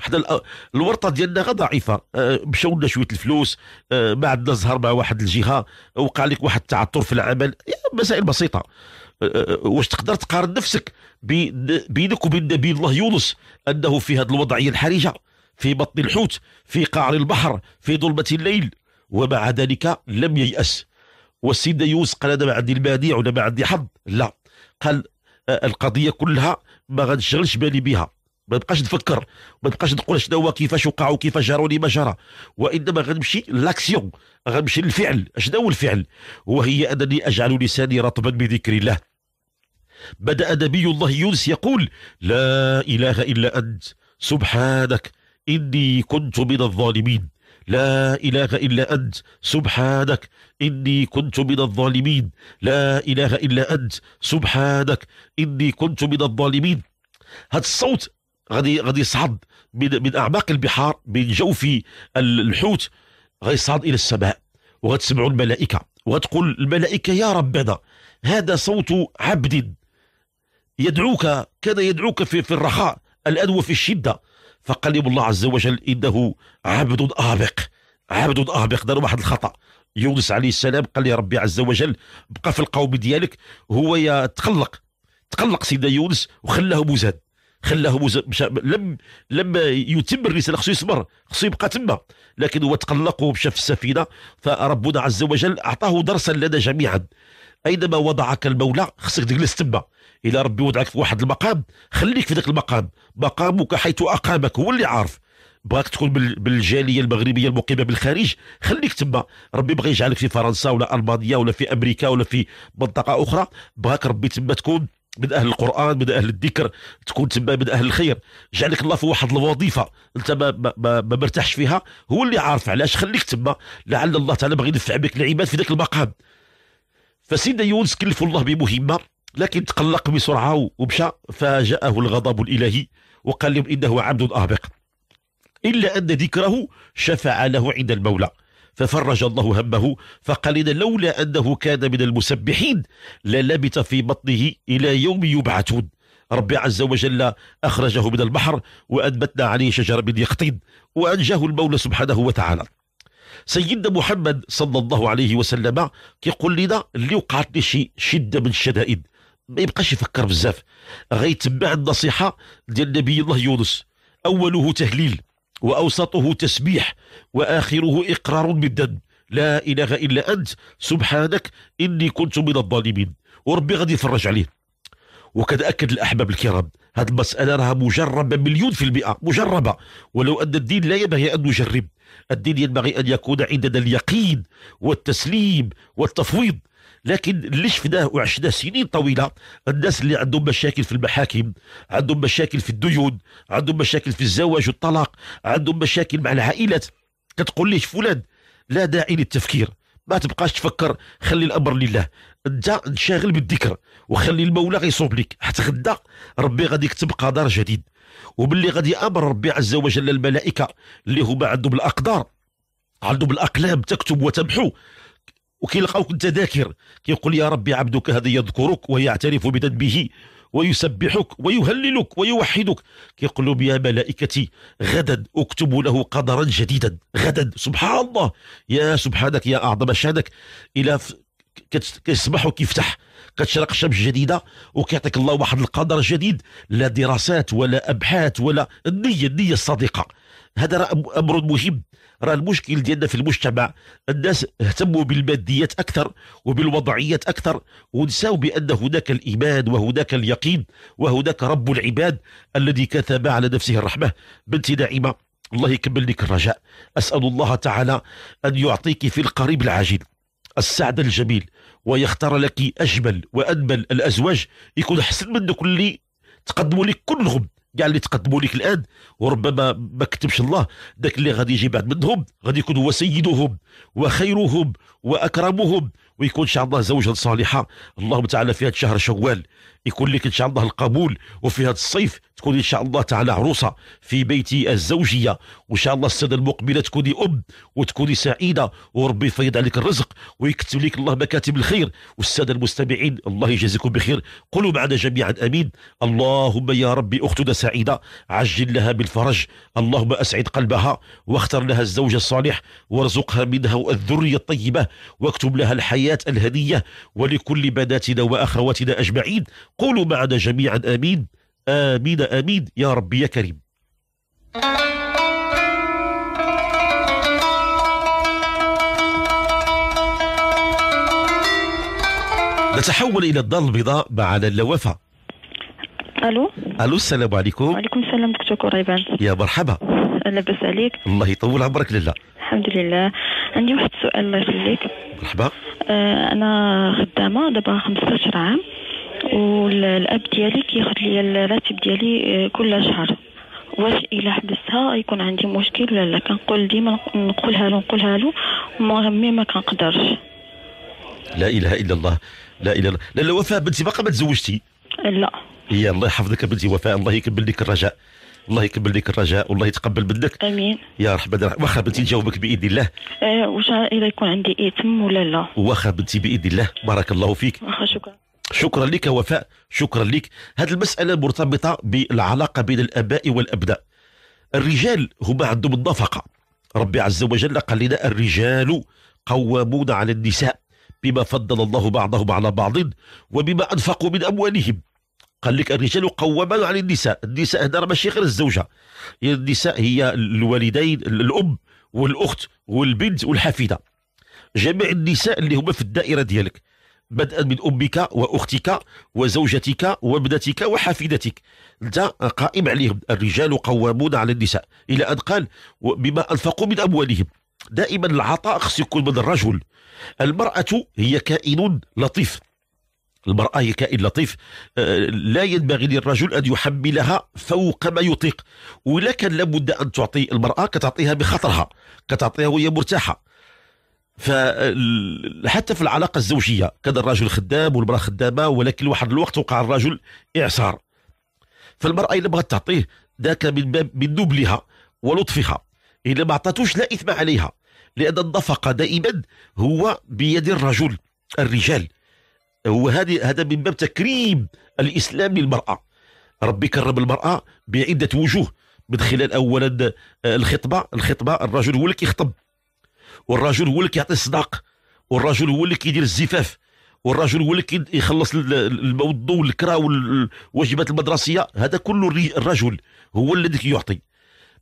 حنا الورطه ديالنا غا ضعيفه آه، مشاو لنا شويه الفلوس آه، ما عندنا زهر مع واحد الجهه وقع لك واحد التعثر في العمل مسائل بسيطه آه، واش تقدر تقارن نفسك بينك وبين نبي الله يونس انه في هذه الوضعيه الحرجه في بطن الحوت في قعر البحر في ظلمه الليل ومع ذلك لم ييأس والسيد يوسف قال انا ما عندي المانع ولا ما عندي حظ لا قال القضيه كلها ما غنشغلش بالي بها ما نبقاش نفكر ما نبقاش نقول شنو هو كيفاش وقع وكيفاش جرى ولي ما جرى وانما غنمشي لاكسيون غنمشي للفعل شنو هو الفعل وهي انني اجعل لساني رطبا بذكر الله بدا نبي الله يونس يقول لا اله الا انت سبحانك اني كنت من الظالمين لا إله إلا أنت سبحانك إني كنت من الظالمين لا إله إلا أنت سبحانك إني كنت من الظالمين هذا الصوت غادي غادي يصعد من من اعماق البحار من جوف الحوت غادي يصعد الى السماء وغتسمعوا الملائكه وغتقول الملائكه يا ربنا هذا صوت عبد يدعوك كان يدعوك في, في الرخاء الان في الشده فقال الله عز وجل إنه عبد آبق عبد آبق دار واحد الخطأ يونس عليه السلام قال لي ربي عز وجل بقى في القوم ديالك هو يتقلق تقلق سيدنا يونس وخلاه مزاد خلاه مزاد لم لم يتم الرساله خصو يصبر خصو يبقى تما لكن هو تقلق ومشى في السفينه فربنا عز وجل اعطاه درسا لنا جميعا اينما وضعك المولى خصك تجلس تما الى ربي وضعك في واحد المقام خليك في ذاك المقام مقامك حيث اقامك هو اللي عارف بغاك تكون بالجاليه المغربيه المقيمه بالخارج خليك تما ربي بغى يجعلك في فرنسا ولا المانيا ولا في امريكا ولا في منطقه اخرى بغاك ربي تما تكون من اهل القران من اهل الذكر تكون تما من اهل الخير جعلك الله في واحد الوظيفه انت ما, ما, ما, ما مرتاحش فيها هو اللي عارف علاش خليك تما لعل الله تعالى بغى ينفع بك العباد في ذاك المقام فسيدنا يونس كلف الله بمهمه لكن تقلق بسرعه ومشى فجاءه الغضب الالهي وقال لهم انه عبد اهبق الا ان ذكره شفع له عند المولى ففرج الله همه فقال إن لولا أنه كان من المسبحين للبث في بطنه إلى يوم يبعثون رب عز وجل أخرجه من البحر وأنبتنا عليه شجره من يقطين وأنجاه المولى سبحانه وتعالى سيدنا محمد صلى الله عليه وسلم كيقول لنا اللي وقعت لي شي شده من الشدائد ما يبقاش يفكر بزاف غيتبع النصيحه ديال نبي الله يونس اوله تهليل واوسطه تسبيح واخره اقرار بالذنب لا اله الا انت سبحانك اني كنت من الظالمين وربي غادي يفرج عليه اكد الأحباب الكرام هذه المسألة راها مجربة مليون في المئة مجربة ولو أن الدين لا ينبغي أن نجرب الدين ينبغي أن يكون عندنا اليقين والتسليم والتفويض لكن اللي شفناه وعشناه سنين طويله الناس اللي عندهم مشاكل في المحاكم عندهم مشاكل في الديون عندهم مشاكل في الزواج والطلاق عندهم مشاكل مع العائلات كتقول ليش فلان لا داعي للتفكير ما تبقاش تفكر خلي الامر لله انت انشغل بالذكر وخلي المولى غيصوب لك حتى غدا ربي غادي يكتب قدر جديد وباللي غادي امر ربي عز وجل الملائكه اللي هما عندهم الاقدار عندهم الاقلام تكتب وتمحو وكيلقاوك التذاكر كيقول يا ربي عبدك هذا يذكرك ويعترف بذنبه ويسبحك ويهللك ويوحدك كيقول يا ملائكتي غدا اكتب له قدرا جديدا غدا سبحان الله يا سبحانك يا اعظم شانك الى كيصبح وكيفتح كتشرق شمس جديده وكيعطيك الله واحد القدر جديد لا دراسات ولا ابحاث ولا النيه النيه الصادقه هذا امر مهم راه المشكل ديالنا في المجتمع الناس اهتموا بالماديات اكثر وبالوضعيات اكثر ونساو بان هناك الايمان وهناك اليقين وهناك رب العباد الذي كتب على نفسه الرحمه بنتي نعيمه الله يكمل لك الرجاء اسال الله تعالى ان يعطيك في القريب العاجل السعد الجميل ويختار لك اجمل وانبل الازواج يكون احسن منك اللي تقدموا لك كلهم كاع اللي تقدموا لك الان وربما ما كتبش الله ذاك اللي غادي يجي بعد منهم غادي يكون هو سيدهم وخيرهم واكرمهم ويكون ان شاء الله زوجة صالحة اللهم تعالى في هذا شهر شوال يكون لك ان شاء الله القبول وفي هذا الصيف تكون ان شاء الله تعالى عروسه في بيتي الزوجيه وان شاء الله السنه المقبله تكوني ام وتكوني سعيده وربي يفيض عليك الرزق ويكتب لك الله مكاتب الخير والساده المستمعين الله يجازيكم بخير قولوا معنا جميعا امين اللهم يا ربي اختنا سعيده عجل لها بالفرج اللهم اسعد قلبها واختر لها الزوج الصالح وارزقها منها الذريه الطيبه واكتب لها الحياه الهديه ولكل بناتنا واخواتنا اجمعين قولوا معنا جميعا امين آمين آمين يا ربي يا كريم نتحول إلى الدار البيضاء معنا اللوافة الو الو السلام عليكم وعليكم السلام دكتور كريبان يا مرحبا لاباس عليك الله يطول عمرك لاله الحمد لله عندي واحد السؤال الله يخليك مرحبا آه انا خدامه دابا 15 عام والاب ديالي كياخذ لي الراتب ديالي آه، كل شهر واش الا حبستها يكون عندي مشكل ولا لا كنقول ديما نقولها له نقولها له غمي ما كنقدرش لا اله الا الله لا اله الا الله لا وفاء بنتي باقا ما تزوجتي لا هي الله يحفظك بنتي وفاء الله يكبل لك الرجاء الله يكبل لك الرجاء والله يتقبل منك امين يا رحمة واخا بنتي نجاوبك باذن الله آه، واش اذا يكون عندي اثم ولا لا واخا بنتي باذن الله بارك الله فيك واخا شكرا شكرا لك وفاء شكرا لك هذه المسألة مرتبطة بالعلاقة بين الآباء والأبناء الرجال هما عندهم النفقة ربي عز وجل قال لنا الرجال قوامون على النساء بما فضل الله بعضهم على بعض وبما أنفقوا من أموالهم قال لك الرجال قوامان على النساء النساء هنا ماشي غير الزوجة النساء هي الوالدين الأم والأخت والبنت والحفيدة جميع النساء اللي هما في الدائرة ديالك بدءا من امك واختك وزوجتك وابنتك وحفيدتك انت قائم عليهم الرجال قوامون على النساء الى ان قال بما انفقوا من اموالهم دائما العطاء خص يكون من الرجل المراه هي كائن لطيف المرأة هي كائن لطيف آه، لا ينبغي للرجل أن يحملها فوق ما يطيق ولكن لابد أن تعطي المرأة كتعطيها بخطرها كتعطيها وهي مرتاحة فحتى في العلاقة الزوجية كان الرجل خدام والمرأة خدامة ولكن لواحد الوقت وقع الرجل إعصار فالمرأة إلا بغات تعطيه ذاك من باب من نبلها ولطفها إلا ما أعطتوش لا إثم عليها لأن النفقة دائما هو بيد الرجل الرجال هو هذه هذا من باب تكريم الإسلام للمرأة ربي كرم المرأة بعدة وجوه من خلال أولا آه، الخطبة الخطبة الرجل هو اللي كيخطب والرجل هو اللي كيعطي الصداق والرجل هو اللي كيدير الزفاف والرجل هو اللي كيخلص الضوء والكرا والواجبات المدرسيه هذا كله الرجل هو الذي كيعطي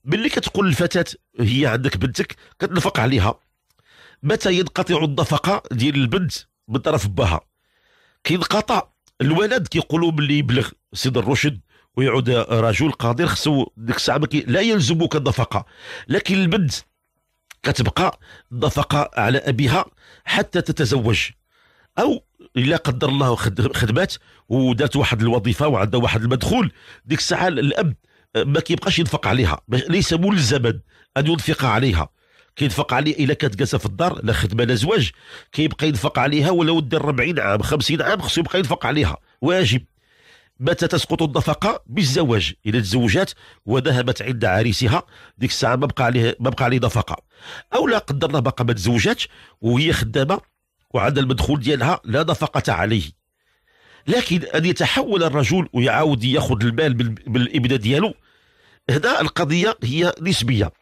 ملي كتقول الفتاه هي عندك بنتك كتنفق عليها متى ينقطع النفقه ديال البنت من طرف باها كينقطع الولد كيقولوا ملي يبلغ سيد الرشد ويعود رجل قادر خصو ديك الساعه لا يلزمك النفقه لكن البنت كتبقى نفقة على ابيها حتى تتزوج او الا قدر الله خدمات ودارت واحد الوظيفه وعندها واحد المدخول ديك الساعه الاب ما كيبقاش ينفق عليها ليس ملزما ان ينفق عليها كينفق عليه الا كانت جالسه في الدار لا خدمه لا زواج كيبقى ينفق عليها ولو دير 40 عام 50 عام خصو يبقى ينفق عليها واجب متى تسقط الدفقة بالزواج إذا تزوجات وذهبت عند عريسها ديك الساعة ما بقى عليه ما بقى عليه دفقة أو لا قدرنا بقى ما تزوجاتش وهي خدامة وعندها المدخول ديالها لا دفقة عليه لكن أن يتحول الرجل ويعاود ياخذ المال بالإبنة ديالو هنا القضية هي نسبية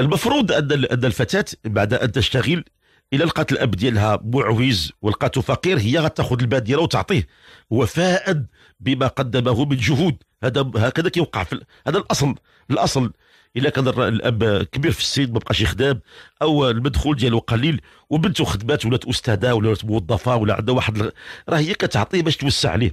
المفروض أن الفتاة بعد أن تشتغل الى لقات الاب ديالها معوز ولقاتو فقير هي غتاخذ البال ديالها وتعطيه وفاء بما قدمه من جهود هذا هكذا كيوقع في هذا الاصل الاصل الا كان الاب كبير في السن ما بقاش يخدم او المدخول ديالو قليل وبنته خدمات ولات استاذه ولا ولات موظفه ولا عندها واحد راه هي كتعطيه باش توسع عليه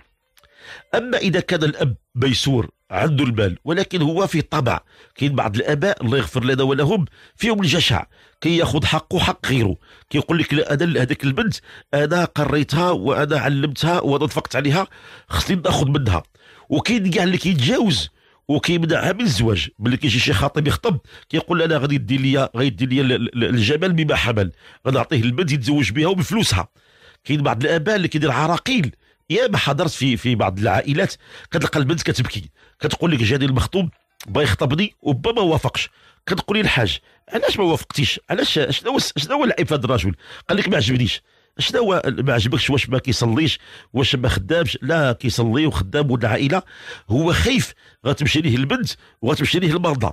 اما اذا كان الاب ميسور عنده المال ولكن هو في طبع كاين بعض الاباء الله يغفر لنا ولهم فيهم الجشع كي ياخذ حقه حق غيره كيقول لك لا انا هذيك البنت انا قريتها وانا علمتها وانا دفقت عليها خصني ناخذ منها وكاين كاع اللي كيتجاوز وكيمنعها من الزواج ملي كيجي شي خاطب يخطب كيقول انا غادي يدي لي غادي يدي لي الجمال بما حمل غنعطيه البنت يتزوج بها وبفلوسها كاين بعض الاباء اللي كيدير عراقيل يا ما حضرت في في بعض العائلات كتلقى البنت كتبكي كتقول لك جاني المخطوب بغى يخطبني وبا ما وافقش كتقولي الحاج علاش ما وافقتيش علاش شنو هو شنو هو العيب في هذا الرجل قال لك ما عجبنيش شنو هو ما عجبكش واش ما كيصليش واش ما خدامش لا كيصلي وخدام والعائله هو خايف غتمشي ليه البنت وغتمشي ليه المرضى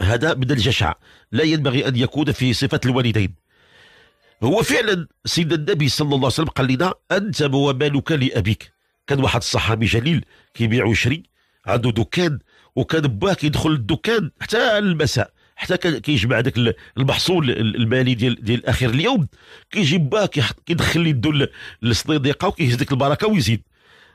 هذا من الجشع لا ينبغي ان يكون في صفه الوالدين هو فعلا سيدنا النبي صلى الله عليه وسلم قال لنا انت ومالك لابيك كان واحد الصحابي جليل كيبيع ويشري عنده دكان وكدباه كيدخل الدكان حتى المساء حتى كيجمع داك المحصول المالي ديال ديال اخر اليوم كيجي باه كيدخل الدول للصديقه وكيهز ديك البركه ويزيد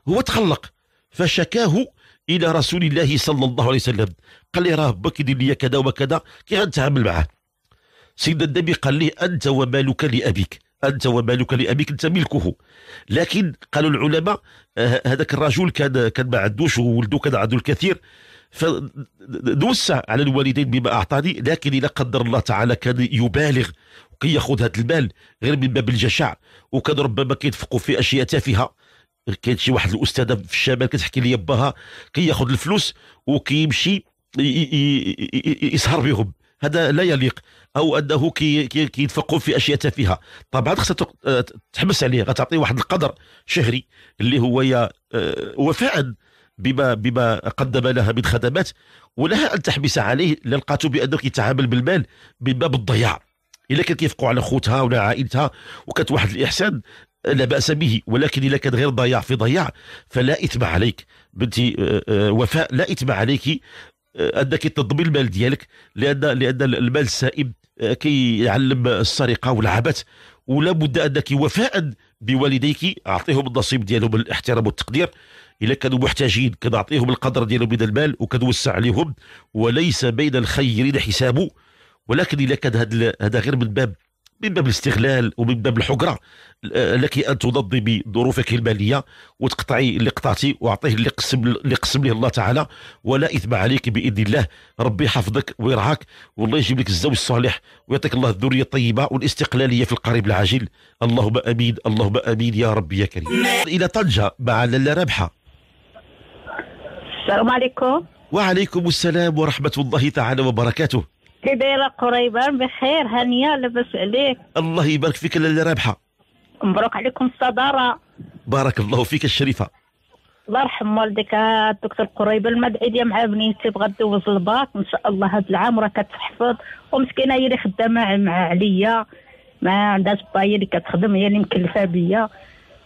هو تخلق فشكاه الى رسول الله صلى الله عليه وسلم قال لي راه با كيدير لي كذا وكذا كي غنتعامل معاه سيدنا النبي قال لي انت ومالك لابيك انت ومالك لابيك انت ملكه لكن قالوا العلماء آه، هذاك الرجل كان كان ما عندوش وولده كان عنده الكثير فدوس على الوالدين بما اعطاني لكن الى قدر الله تعالى كان يبالغ كي ياخذ هذا المال غير من باب الجشع وكان ربما كيتفقوا في اشياء تافهه كاين شي واحد الاستاذه في الشمال كتحكي لي باها كياخذ ياخذ الفلوس وكيمشي يسهر بهم هذا لا يليق او انه كيتفقوا في اشياء تافهه طبعا خصها آه، تحبس عليه غتعطيه واحد القدر شهري اللي هو آه، وفاء بما بما قدم لها من خدمات ولها ان تحبس عليه للقاته بانه كيتعامل بالمال من باب الضياع الا كان كيفقوا على خوتها ولا عائلتها وكانت واحد الاحسان لا باس به ولكن اذا كان غير ضياع في ضياع فلا اثم عليك بنتي آه، آه، وفاء لا اثم عليك آه، انك تضمي المال ديالك لان لان المال السائب كيعلم السرقه والعبث ولا بد انك وفاء بوالديك اعطيهم النصيب ديالهم الاحترام والتقدير الا كانوا محتاجين كنعطيهم القدر ديالهم من المال وكنوسع عليهم وليس بين الخيرين حسابه ولكن الا كان هذا غير من باب من باب الاستغلال ومن باب الحقره لك ان تنظمي ظروفك الماليه وتقطعي اللي قطعتي واعطيه اللي قسم اللي قسم له الله تعالى ولا اثم عليك باذن الله ربي يحفظك ويرعاك والله يجيب لك الزوج الصالح ويعطيك الله الذريه الطيبه والاستقلاليه في القريب العاجل اللهم امين اللهم امين يا ربي يا كريم الى طنجه مع لاله رابحه السلام عليكم وعليكم السلام ورحمة الله تعالى وبركاته كي دايرة قريبان بخير هانية لاباس عليك الله يبارك فيك لاله رابحة مبروك عليكم الصدارة بارك الله فيك الشريفة الله يرحم والديك الدكتور قريب المدعي مع بنيتي بغا دوز الباك ان شاء الله هذا العام راه كتحفظ ومسكينه هي اللي خدامه مع عليا ما عندهاش با هي اللي كتخدم هي اللي مكلفه بيا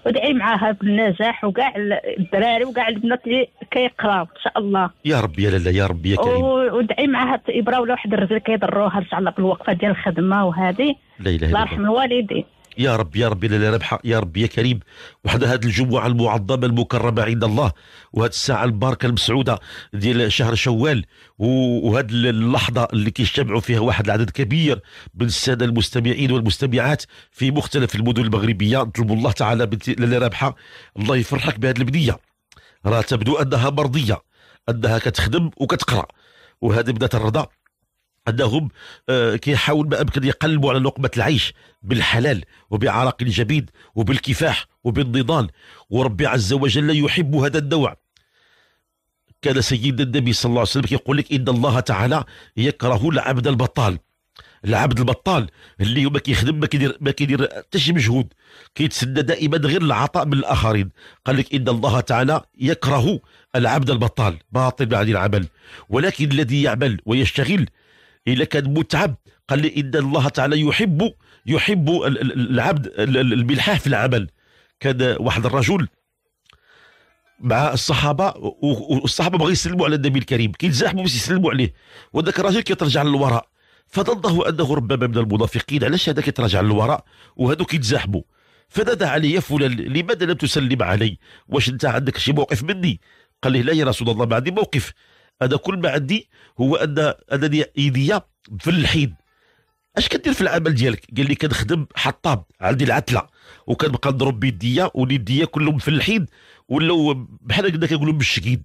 ودعي معاها بالنجاح وكاع الدراري وكاع البنات اللي كيقراو ان شاء الله يا ربي يا لاله يا ربي يا كريم ودعي معاها تبرا ولا واحد الرجل كيضروها ان شاء الله بالوقفه ديال الخدمه وهذه لا اله الا الله يرحم الوالدين يا رب يا رب لا ربحة يا رب يا كريم وحده هاد الجمعة المعظمة المكرمة عند الله وهاد الساعة الباركة المسعودة ديال شهر شوال وهاد اللحظة اللي كيجتمعوا فيها واحد العدد كبير من السادة المستمعين والمستمعات في مختلف المدن المغربية نطلبوا الله تعالى بنتي لاله رابحة الله يفرحك بهذه البنية راه تبدو أنها مرضية أنها كتخدم وكتقرأ وهذه بدات الرضا انهم آه، كيحاول ما امكن يقلبوا على لقمه العيش بالحلال وبعرق الجبين وبالكفاح وبالنضال وربي عز وجل يحب هذا النوع كان سيدنا النبي صلى الله عليه وسلم يقول لك ان الله تعالى يكره العبد البطال العبد البطال اللي ما كيخدم ما كيدير ما كيدير حتى شي مجهود كيتسنى دائما غير العطاء من الاخرين قال لك ان الله تعالى يكره العبد البطال باطل بعد العمل ولكن الذي يعمل ويشتغل إلا كان متعب قال لي إن الله تعالى يحب يحب العبد الملحاح في العمل كان واحد الرجل مع الصحابه والصحابه بغي يسلموا على النبي الكريم كيتزاحموا باش يسلموا عليه وذاك الرجل كيترجع للوراء فظنه انه ربما من المنافقين علاش هذا كيترجع للوراء وهذو كيتزاحموا فنادى علي يا فلان لماذا لم تسلم علي واش انت عندك شي موقف مني قال له لا يا رسول الله ما عندي موقف هذا كل ما عندي هو ان انني ايديا في الحيد اش كدير في العمل ديالك قال لي كنخدم حطاب عندي العتله وكنبقى نضرب بيديا وليديا كلهم في الحيد ولاو بحال هكذا كنقولوا بالشكيد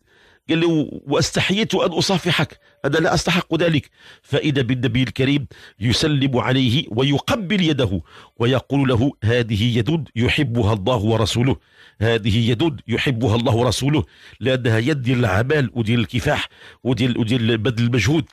قال لي واستحييت ان اصافحك انا لا استحق ذلك فاذا بالنبي الكريم يسلم عليه ويقبل يده ويقول له هذه يد يحبها الله ورسوله هذه يدود يحبها الله ورسوله لأنها يد العمل وديال الكفاح وديال وديال بذل المجهود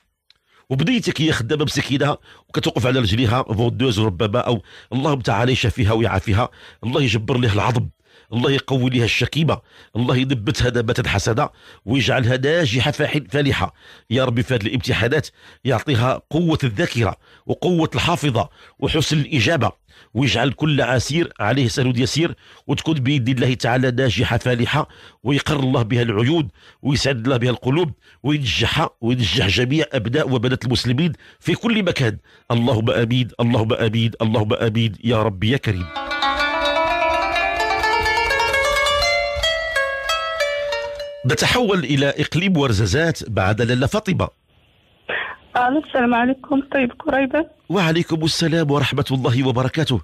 وبنيتك هي خدامه مسكينه وكتوقف على رجليها فوندوز ربما او الله تعالى يشافيها ويعافيها الله يجبر لها العظم الله يقوي لها الشكيمه الله يدبتها نباتا حسنه ويجعلها ناجحه فالحه يا ربي في هذه الامتحانات يعطيها قوه الذاكره وقوه الحافظه وحسن الاجابه ويجعل كل عسير عليه سهل يسير وتكون بيد الله تعالى ناجحه فالحه ويقر الله بها العيون ويسعد الله بها القلوب وينجح وينجح جميع ابناء وبنات المسلمين في كل مكان اللهم امين اللهم امين اللهم امين يا ربي يا كريم نتحول الى اقليم ورزازات بعد لاله فاطمه ألو السلام عليكم طيب كريبة وعليكم السلام ورحمة الله وبركاته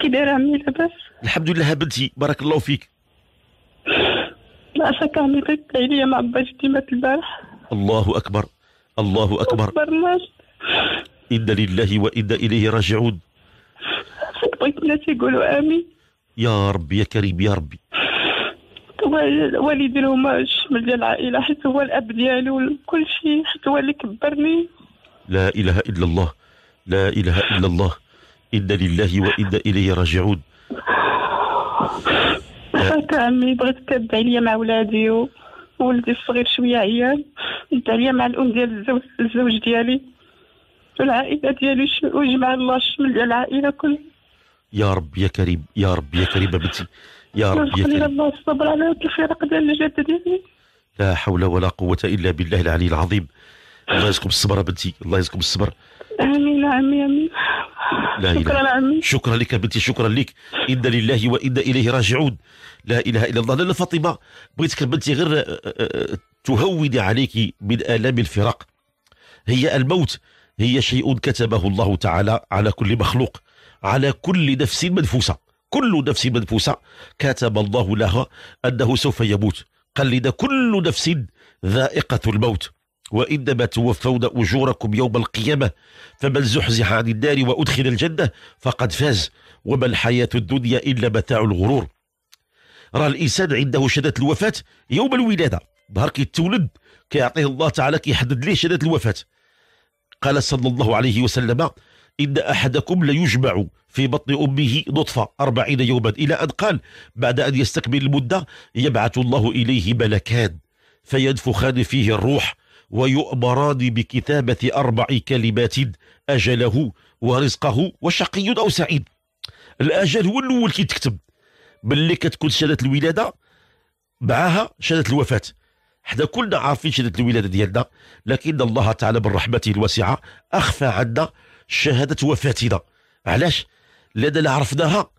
كي دايرة عمي لاباس الحمد لله بنتي بارك الله فيك عساك عمي غيبت عليا مع با جدي مات البارح الله أكبر الله أكبر برناش إنا لله وإنا إليه راجعون بغيت الناس يقولوا آمين يا ربي يا كريم يا ربي والدي هما الشمل ديال العائله حيت هو الاب ديالو وكل شيء حيت هو اللي كبرني لا اله الا الله لا اله الا الله انا لله وانا اليه راجعون هكا عمي بغيت كاد عليا مع ولادي وولدي الصغير شويه عيان انت عليا مع الام ديال الزوج الزوج ديالي العائله ديالي ويجمع الله الشمل ديال العائله كلها يا رب يا كريم يا رب يا كريم بنتي يا رب يسر الله الصبر على الفراق ديال الجد ديالي لا حول ولا قوة إلا بالله العلي العظيم الله يرزقكم الصبر بنتي الله يرزقكم الصبر امين عمي امين لا شكرا إله. عمي شكرا لك بنتي شكرا لك انا لله وانا اليه راجعون لا اله الا الله لاله فاطمه بغيتك بنتي غير آه، آه، آه، تهون عليك من الام الفراق هي الموت هي شيء كتبه الله تعالى على كل مخلوق على كل نفس منفوسه كل نفس منفوسة كتب الله لها أنه سوف يموت قلد كل نفس ذائقة الموت وإنما توفون أجوركم يوم القيامة فمن زحزح عن النار وأدخل الجنة فقد فاز وما الحياة الدنيا إلا متاع الغرور راه الإنسان عنده شدة الوفاة يوم الولادة نهار كيتولد كيعطيه الله تعالى كيحدد ليه شدة الوفاة قال صلى الله عليه وسلم إن أحدكم ليجمع في بطن أمه نطفة أربعين يوما إلى أن قال بعد أن يستكمل المدة يبعث الله إليه ملكان فينفخان فيه الروح ويؤمران بكتابة أربع كلمات أجله ورزقه وشقي أو سعيد الأجل هو الأول كي تكتب باللي كتكون شهادة الولادة معها شهادة الوفاة حنا كلنا عارفين شهادة الولادة ديالنا لكن الله تعالى بالرحمة الواسعة أخفى عنا شهاده وفاه علاش لا دا لن ناكل داها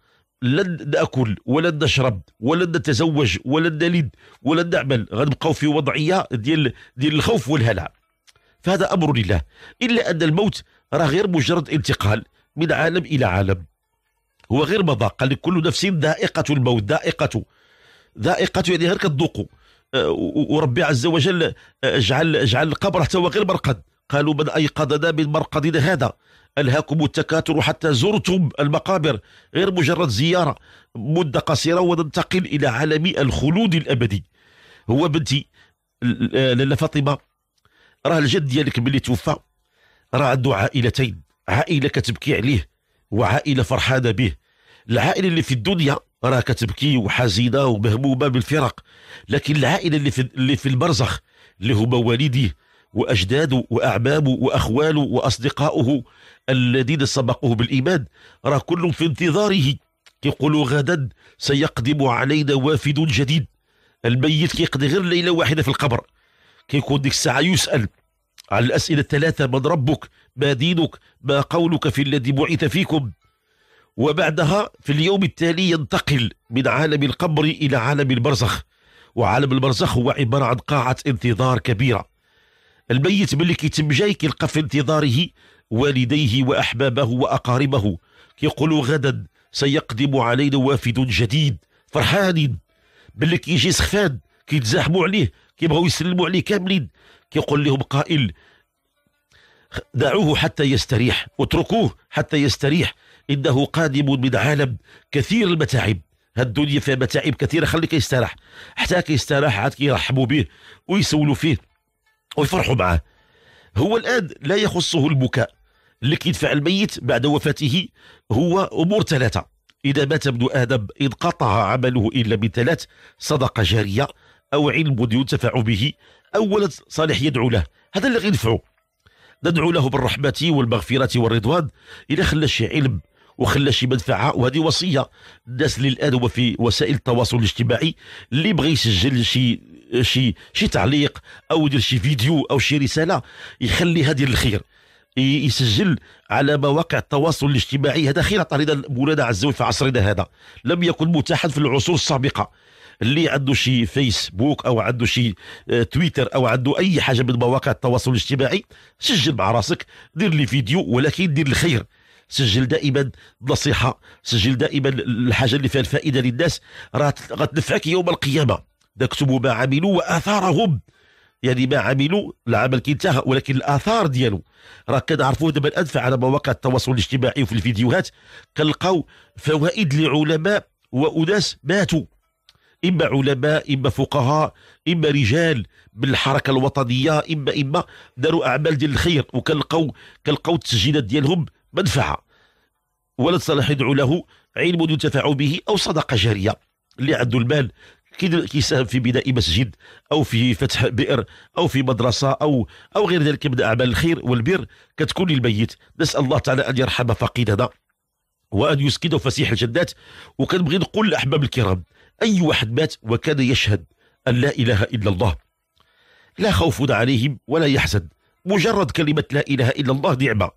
لا دا اكل ولا دا شرب ولا دا تزوج ولا دا ولا دا عمل غنبقاو في وضعيه ديال ديال الخوف والهلع فهذا امر لله الا ان الموت راه غير مجرد انتقال من عالم الى عالم هو غير مذاق قال لك كل نفس ذائقه الموت ذائقه ذائقه يعني غير كتذوقوا آه، وربي عز وجل آه، جعل جعل القبر حتى هو غير مرقد قالوا من ايقظنا من مرقدنا هذا ألهاكم التكاثر حتى زرتم المقابر غير مجرد زيارة مدة قصيرة وننتقل إلى عالم الخلود الأبدي هو بنتي لاله فاطمه راه الجد ديالك ملي توفى راه عنده عائلتين عائله كتبكي عليه وعائله فرحانه به العائله اللي في الدنيا راه كتبكي وحزينه ومهمومه بالفراق لكن العائله اللي في اللي في البرزخ اللي هما والديه وأجداده وأعمامه وأخواله وأصدقائه الذين سبقوه بالإيمان راه كلهم في انتظاره كيقولوا غدا سيقدم علينا وافد جديد الميت كيقضي غير ليلة واحدة في القبر كيكون ديك الساعة يسأل على الأسئلة الثلاثة من ربك ما دينك ما قولك في الذي بعث فيكم وبعدها في اليوم التالي ينتقل من عالم القبر إلى عالم البرزخ وعالم البرزخ هو عبارة عن قاعة انتظار كبيرة الميت ملي كيتم جاي كيلقى في انتظاره والديه واحبابه واقاربه كيقولوا غدا سيقدم علينا وافد جديد فرحانين باللي كيجي سخفان كيتزاحموا عليه كيبغاو يسلموا عليه كاملين كيقول لهم قائل دعوه حتى يستريح اتركوه حتى يستريح انه قادم من عالم كثير المتاعب هالدنيا فيها متاعب كثيره خليك يستراح حتى كيستراح عاد كيرحبوا به ويسولوا فيه ويفرحوا معه هو الآن لا يخصه البكاء اللي كيدفع الميت بعد وفاته هو أمور ثلاثة إذا مات ابن آدم انقطع عمله إلا من ثلاث صدقة جارية أو علم ينتفع به أو ولد صالح يدعو له هذا اللي غينفعو ندعو له بالرحمة والمغفرة والرضوان اذا خلى شي علم وخلى شي منفعه وهذه وصيه الناس اللي الان هو في وسائل التواصل الاجتماعي اللي بغى يسجل شي شي شي تعليق او يدير شي فيديو او شي رساله يخليها ديال الخير يسجل على مواقع التواصل الاجتماعي هذا خير عطى مولانا عز وجل في عصرنا هذا لم يكن متاحا في العصور السابقه اللي عنده شي فيسبوك او عنده شي آه، تويتر او عنده اي حاجه من مواقع التواصل الاجتماعي سجل مع راسك دير لي فيديو ولكن دير الخير سجل دائما نصيحه سجل دائما الحاجه اللي فيها الفائده للناس راه غتنفعك يوم القيامه يكتبوا ما عملوا واثارهم يعني ما عملوا العمل كي انتهى ولكن الاثار ديالو راه كنعرفوه دابا الان على مواقع التواصل الاجتماعي وفي الفيديوهات كنلقاو فوائد لعلماء واناس ماتوا اما علماء اما فقهاء اما رجال بالحركه الوطنيه اما اما داروا اعمال ديال الخير وكنلقاو كنلقاو التسجيلات ديالهم منفعه ولد صلاح يدعو له علم ينتفع به او صدقه جاريه اللي عنده المال كيساهم في بناء مسجد او في فتح بئر او في مدرسه او او غير ذلك من اعمال الخير والبر كتكون للميت نسال الله تعالى ان يرحم فقيدنا وان يسكنه فسيح الجنات وكنبغي نقول لاحباب الكرام اي واحد مات وكان يشهد ان لا اله الا الله لا خوف عليهم ولا يحزن مجرد كلمه لا اله الا الله نعمه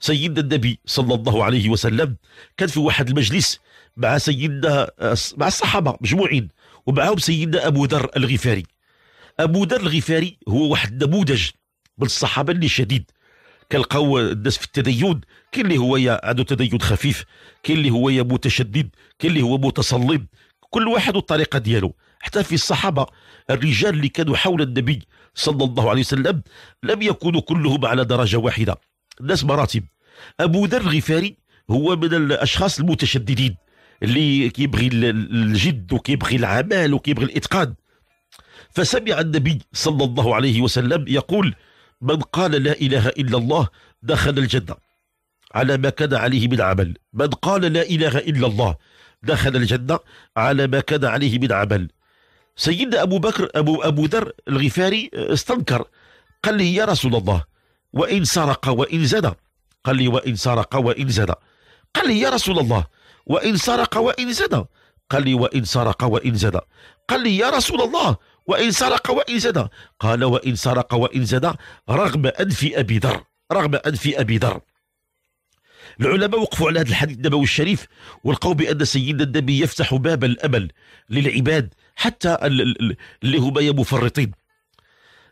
سيدنا النبي صلى الله عليه وسلم كان في واحد المجلس مع سيدنا مع الصحابه مجموعين ومعهم سيدنا أبو ذر الغفاري أبو ذر الغفاري هو واحد النموذج من الصحابة اللي شديد كنلقاو الناس في التدين كاين اللي هو عنده تدين خفيف كاين اللي هو متشدد كاين اللي هو متصلب كل واحد والطريقه ديالو حتى في الصحابه الرجال اللي كانوا حول النبي صلى الله عليه وسلم لم يكونوا كلهم على درجه واحده الناس مراتب ابو ذر الغفاري هو من الاشخاص المتشددين اللي كيبغي الجد وكيبغي العمل وكيبغي الاتقان فسمع النبي صلى الله عليه وسلم يقول من قال لا اله الا الله دخل الجنه على ما كان عليه من عمل من قال لا اله الا الله دخل الجنه على ما كان عليه من عمل سيدنا ابو بكر ابو ابو ذر الغفاري استنكر قال لي يا رسول الله وان سرق وان زنى قال لي وان سرق وان زنى قال لي يا رسول الله وإن سرق وإن زنى قال لي وإن سرق وإن زنى قال لي يا رسول الله وإن سرق وإن زنى قال وإن سرق وإن زنى رغم أنف أبي ذر رغم أنف أبي ذر العلماء وقفوا على هذا الحديث النبوي الشريف ولقوا بأن سيدنا النبي يفتح باب الأمل للعباد حتى اللي هما مفرطين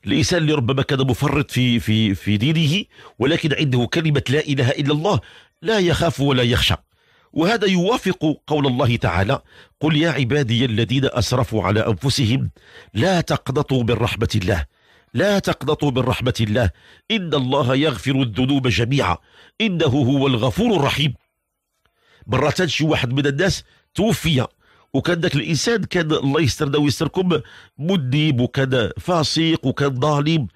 الانسان اللي ربما كان مفرط في في في دينه ولكن عنده كلمه لا اله الا الله لا يخاف ولا يخشى وهذا يوافق قول الله تعالى قل يا عبادي الذين أسرفوا على أنفسهم لا تقنطوا من رحمة الله لا تقنطوا من رحمة الله إن الله يغفر الذنوب جميعا إنه هو الغفور الرحيم مرة شي واحد من الناس توفي وكان ذاك الانسان كان الله يسترنا ويستركم مذنب وكان فاسق وكان ظالم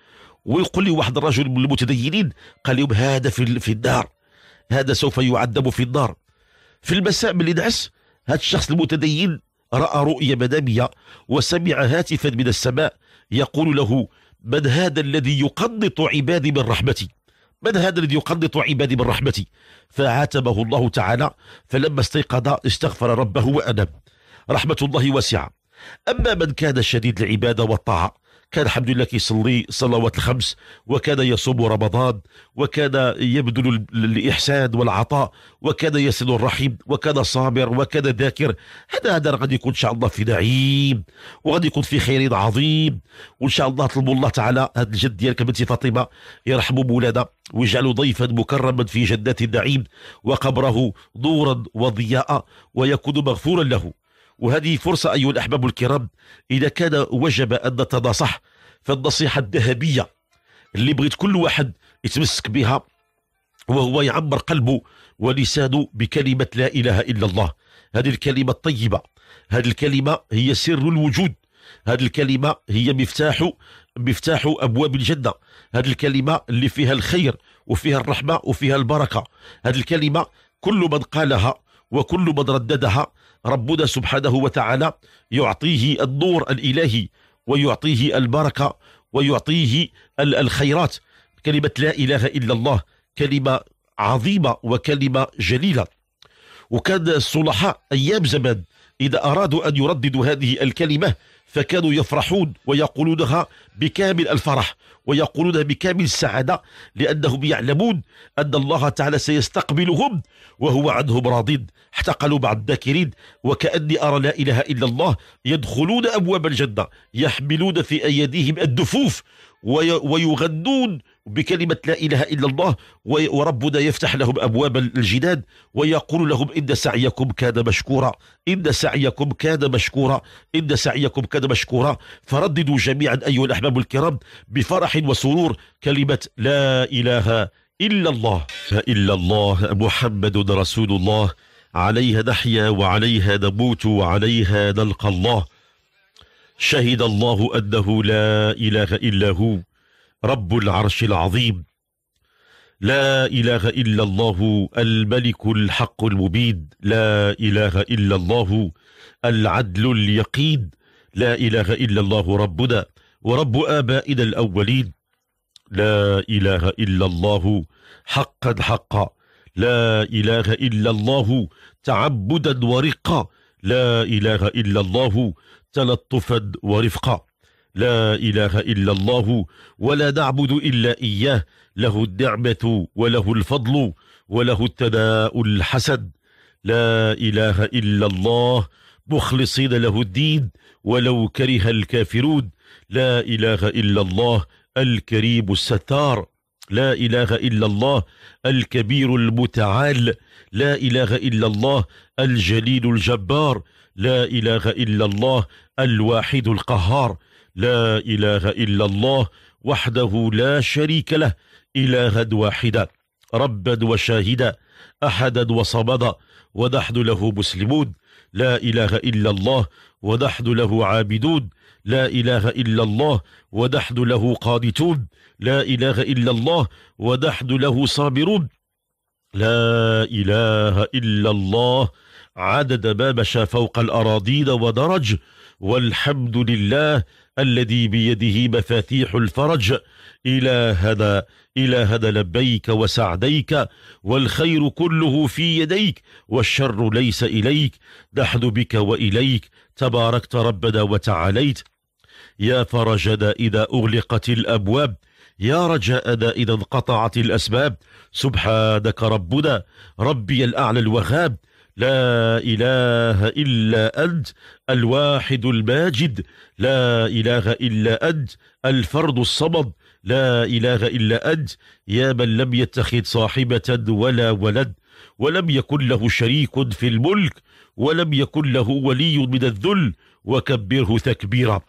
ويقول لي واحد الرجل من المتدينين قال لهم هذا في في الدار هذا سوف يعذب في النار في المساء ملي الانعاس هذا الشخص المتدين رأى رؤية منامية وسمع هاتفا من السماء يقول له من هذا الذي يقنط عبادي من رحمتي من هذا الذي يقنط عبادي من رحمتي فعاتبه الله تعالى فلما استيقظ استغفر ربه وأنب رحمة الله واسعة أما من كان شديد العبادة والطاعة كان الحمد لله كيصلي الصلوات الخمس وكان يصوم رمضان وكان يبذل الإحسان والعطاء وكان يصل الرحم وكان صابر وكان ذاكر هذا هذا غادي يكون إن شاء الله في نعيم وغادي يكون في خير عظيم وإن شاء الله طلبوا الله تعالى هذا الجد ديالك بنتي فاطمة يرحموا مولانا ويجعل ضيفا مكرما في جنات النعيم وقبره نورا وضياء ويكون مغفورا له وهذه فرصة أيها الأحباب الكرام إذا كان وجب أن نتناصح فالنصيحة الذهبية اللي بغيت كل واحد يتمسك بها وهو يعمر قلبه ولسانه بكلمة لا إله إلا الله هذه الكلمة الطيبة هذه الكلمة هي سر الوجود هذه الكلمة هي مفتاح مفتاح أبواب الجنة هذه الكلمة اللي فيها الخير وفيها الرحمة وفيها البركة هذه الكلمة كل من قالها وكل من رددها ربنا سبحانه وتعالى يعطيه النور الإلهي ويعطيه البركة ويعطيه الخيرات كلمة لا إله إلا الله كلمة عظيمة وكلمة جليلة وكان الصلحاء أيام زمان إذا أرادوا أن يرددوا هذه الكلمة فكانوا يفرحون ويقولونها بكامل الفرح ويقولون بكامل السعادة لأنهم يعلمون أن الله تعالى سيستقبلهم وهو عنهم راض احتقلوا بعض الذاكرين وكأني أرى لا إله إلا الله يدخلون أبواب الجنة يحملون في أيديهم الدفوف ويغنون بكلمة لا إله إلا الله وربنا يفتح لهم أبواب الجنان ويقول لهم إن سعيكم كان مشكورا إن سعيكم كان مشكورا إن سعيكم كان مشكورا فرددوا جميعا أيها الأحباب الكرام بفرح وسرور كلمة لا إله إلا الله فإلا الله محمد رسول الله عليها نحيا وعليها نموت وعليها نلقى الله شهد الله أنه لا إله إلا هو رب العرش العظيم لا إله إلا الله الملك الحق المبين لا إله إلا الله العدل اليقين لا إله إلا الله ربنا ورب آبائنا الأولين لا إله إلا الله حقا حقا لا إله إلا الله تعبدا ورقا لا إله إلا الله تلطفا ورفقا لا إله إلا الله ولا نعبد إلا إياه له النعمة وله الفضل وله التداء الحسد لا إله إلا الله مخلصين له الدين ولو كره الكافرون لا إله إلا الله الكريم الستار لا إله إلا الله الكبير المتعال لا إله إلا الله الجليل الجبار لا إله إلا الله الواحد القهار لا إله إلا الله وحده لا شريك له إله واحدا ربا وشاهدا أحدا وصمدا ونحن له مسلمون لا إله إلا الله ونحن له عابدون لا إله إلا الله ودحد له قادتون لا إله إلا الله ودحد له صابرون لا إله إلا الله عدد ما مشى فوق الأراضين ودرج والحمد لله الذي بيده مفاتيح الفرج إلى إلى هذا لبيك وسعديك والخير كله في يديك والشر ليس إليك نحن بك وإليك تباركت ربنا وتعاليت يا فرجدا إذا أغلقت الأبواب يا رجاء إذا انقطعت الأسباب سبحانك ربنا ربي الأعلى الوهاب لا إله إلا أنت الواحد الماجد لا إله إلا أنت الفرد الصمد لا إله إلا أنت يا من لم يتخذ صاحبة ولا ولد ولم يكن له شريك في الملك ولم يكن له ولي من الذل وكبره تكبيرا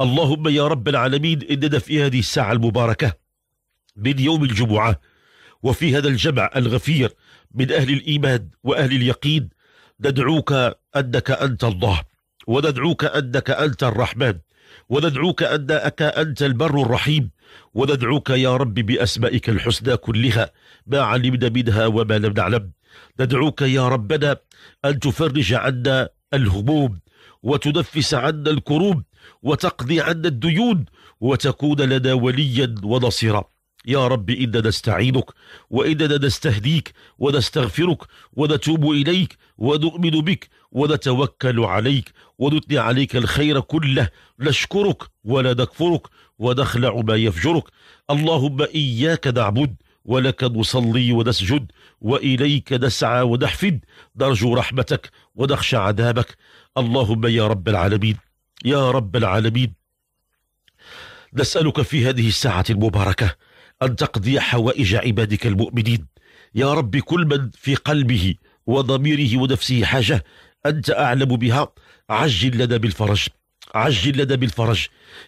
اللهم يا رب العالمين إننا في هذه الساعة المباركة من يوم الجمعة وفي هذا الجمع الغفير من أهل الإيمان وأهل اليقين ندعوك أنك أنت الله وندعوك أنك أنت الرحمن وندعوك أنك أنت البر الرحيم وندعوك يا رب بأسمائك الحسنى كلها ما علمنا منها وما لم نعلم ندعوك يا ربنا أن تفرج عنا الهموم وتنفس عنا الكروب وتقضي عنا الديون وتكون لنا وليا ونصيرا يا رب إننا نستعينك وإننا نستهديك ونستغفرك ونتوب إليك ونؤمن بك ونتوكل عليك ونثني عليك الخير كله نشكرك ولا نكفرك ونخلع ما يفجرك اللهم إياك نعبد ولك نصلي ونسجد وإليك نسعى ونحفد نرجو رحمتك ونخشى عذابك اللهم يا رب العالمين يا رب العالمين نسألك في هذه الساعة المباركة أن تقضي حوائج عبادك المؤمنين يا رب كل من في قلبه وضميره ونفسه حاجة أنت أعلم بها عجل لنا بالفرج عجل لنا بالفرج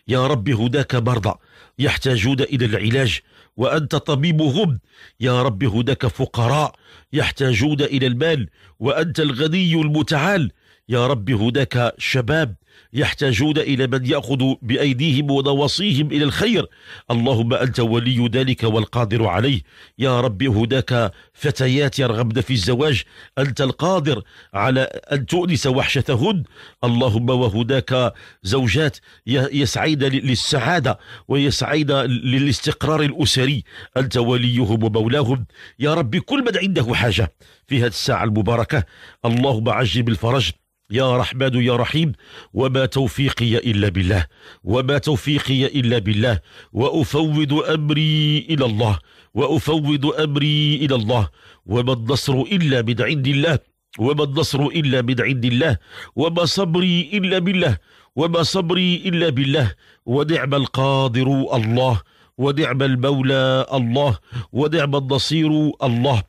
يا رب هناك مرضى يحتاجون إلى العلاج وأنت طبيبهم يا رب هناك فقراء يحتاجون إلى المال وأنت الغني المتعال يا رب هناك شباب يحتاجون إلى من يأخذ بأيديهم ونواصيهم إلى الخير اللهم أنت ولي ذلك والقادر عليه يا رب هناك فتيات يرغبن في الزواج أنت القادر على أن تؤنس وحشتهن اللهم وهناك زوجات يسعين للسعادة ويسعين للاستقرار الأسري أنت وليهم ومولاهم يا رب كل من عنده حاجة في هذه الساعة المباركة اللهم عجل بالفرج يا رحمن يا رحيم وما توفيقي إلا بالله وما توفيقي إلا بالله وأفوض أمري إلى الله وأفوض أمري إلى الله وما النصر إلا من عند الله وما النصر إلا من عند الله وما صبري إلا بالله وما صبري إلا بالله ونعم القادر الله ونعم المولى الله ونعم النصير الله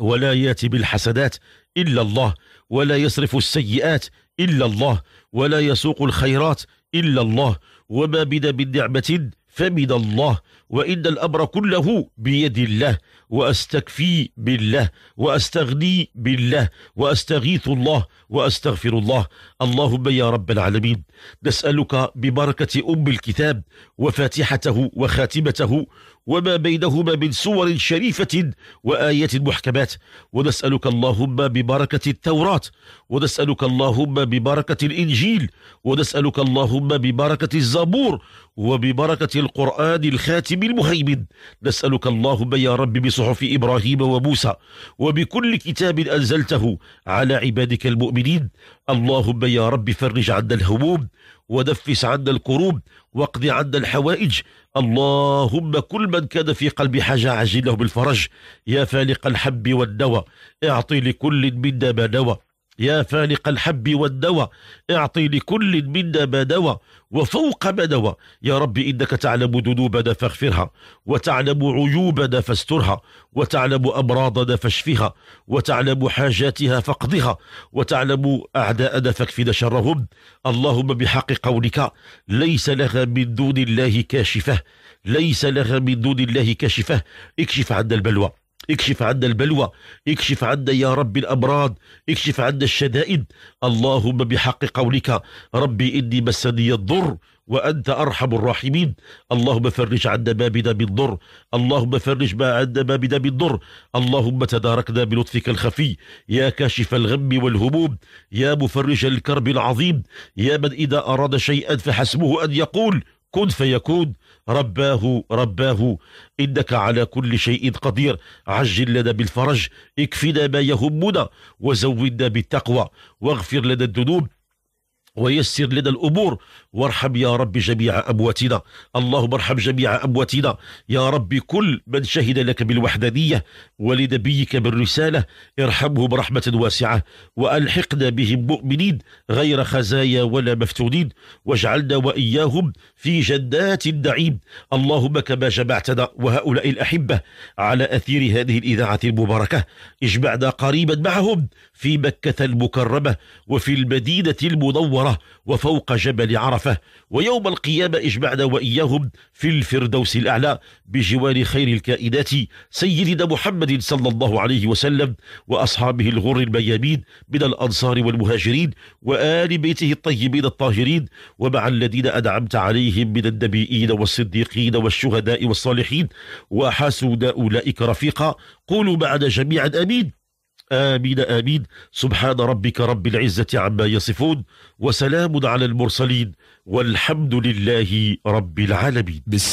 ولا ياتي بالحسنات إلا الله ولا يصرف السيئات إلا الله ولا يسوق الخيرات إلا الله وما بد بالنعمة فمن الله وإن الأمر كله بيد الله وأستكفي بالله وأستغني بالله وأستغيث الله وأستغفر الله اللهم يا رب العالمين نسألك ببركة أم الكتاب وفاتحته وخاتمته وما بينهما من سور شريفة وآيات محكمات ونسألك اللهم ببركة التوراة ونسألك اللهم ببركة الإنجيل ونسألك اللهم ببركة الزبور وببركة القرآن الخاتم الحكيم المهيمن نسألك اللهم يا رب بصحف إبراهيم وموسى وبكل كتاب أنزلته على عبادك المؤمنين اللهم يا رب فرج عنا الهموم ودفس عنا الكروب واقض عنا الحوائج اللهم كل من كان في قلب حاجة عجله بالفرج يا فالق الحب والنوى اعطي لكل منا ما نوى يا فالق الحب والدوى اعطي لكل منا ما دوى وفوق ما دوى يا رب إنك تعلم ذنوبنا فاغفرها وتعلم عيوبنا فاسترها وتعلم أمراضنا فاشفها وتعلم حاجاتها فاقضها وتعلم أعداءنا فاكفنا شرهم اللهم بحق قولك ليس لها من دون الله كاشفة ليس لها من دون الله كاشفة اكشف عنا البلوى اكشف عنا البلوى اكشف عنا يا رب الأمراض اكشف عنا الشدائد اللهم بحق قولك ربي إني مسني الضر وأنت أرحم الراحمين اللهم فرج عنا ما بنا من ضر اللهم فرج ما عنا ما بنا من ضر اللهم تداركنا بلطفك الخفي يا كاشف الغم والهموم يا مفرج الكرب العظيم يا من إذا أراد شيئا فحسبه أن يقول كن فيكون رباه رباه إنك على كل شيء قدير عجل لنا بالفرج اكفنا ما يهمنا وزودنا بالتقوى واغفر لنا الذنوب ويسر لدى الأمور وارحم يا رب جميع أمواتنا اللهم ارحم جميع أمواتنا يا رب كل من شهد لك بالوحدانية ولنبيك بالرسالة ارحمهم رحمة واسعة وألحقنا بهم مؤمنين غير خزايا ولا مفتونين واجعلنا وإياهم في جنات النعيم اللهم كما جمعتنا وهؤلاء الأحبة على أثير هذه الإذاعة المباركة اجمعنا قريبا معهم في مكة المكرمة وفي المدينة المنورة عمره وفوق جبل عرفة ويوم القيامة اجمعنا وإياهم في الفردوس الأعلى بجوار خير الكائنات سيدنا محمد صلى الله عليه وسلم وأصحابه الغر الميامين من الأنصار والمهاجرين وآل بيته الطيبين الطاهرين ومع الذين أنعمت عليهم من النبيين والصديقين والشهداء والصالحين وحسن أولئك رفيقا قولوا بعد جميعا أمين آمين آمين سبحان ربك رب العزة عما يصفون وسلام على المرسلين والحمد لله رب العالمين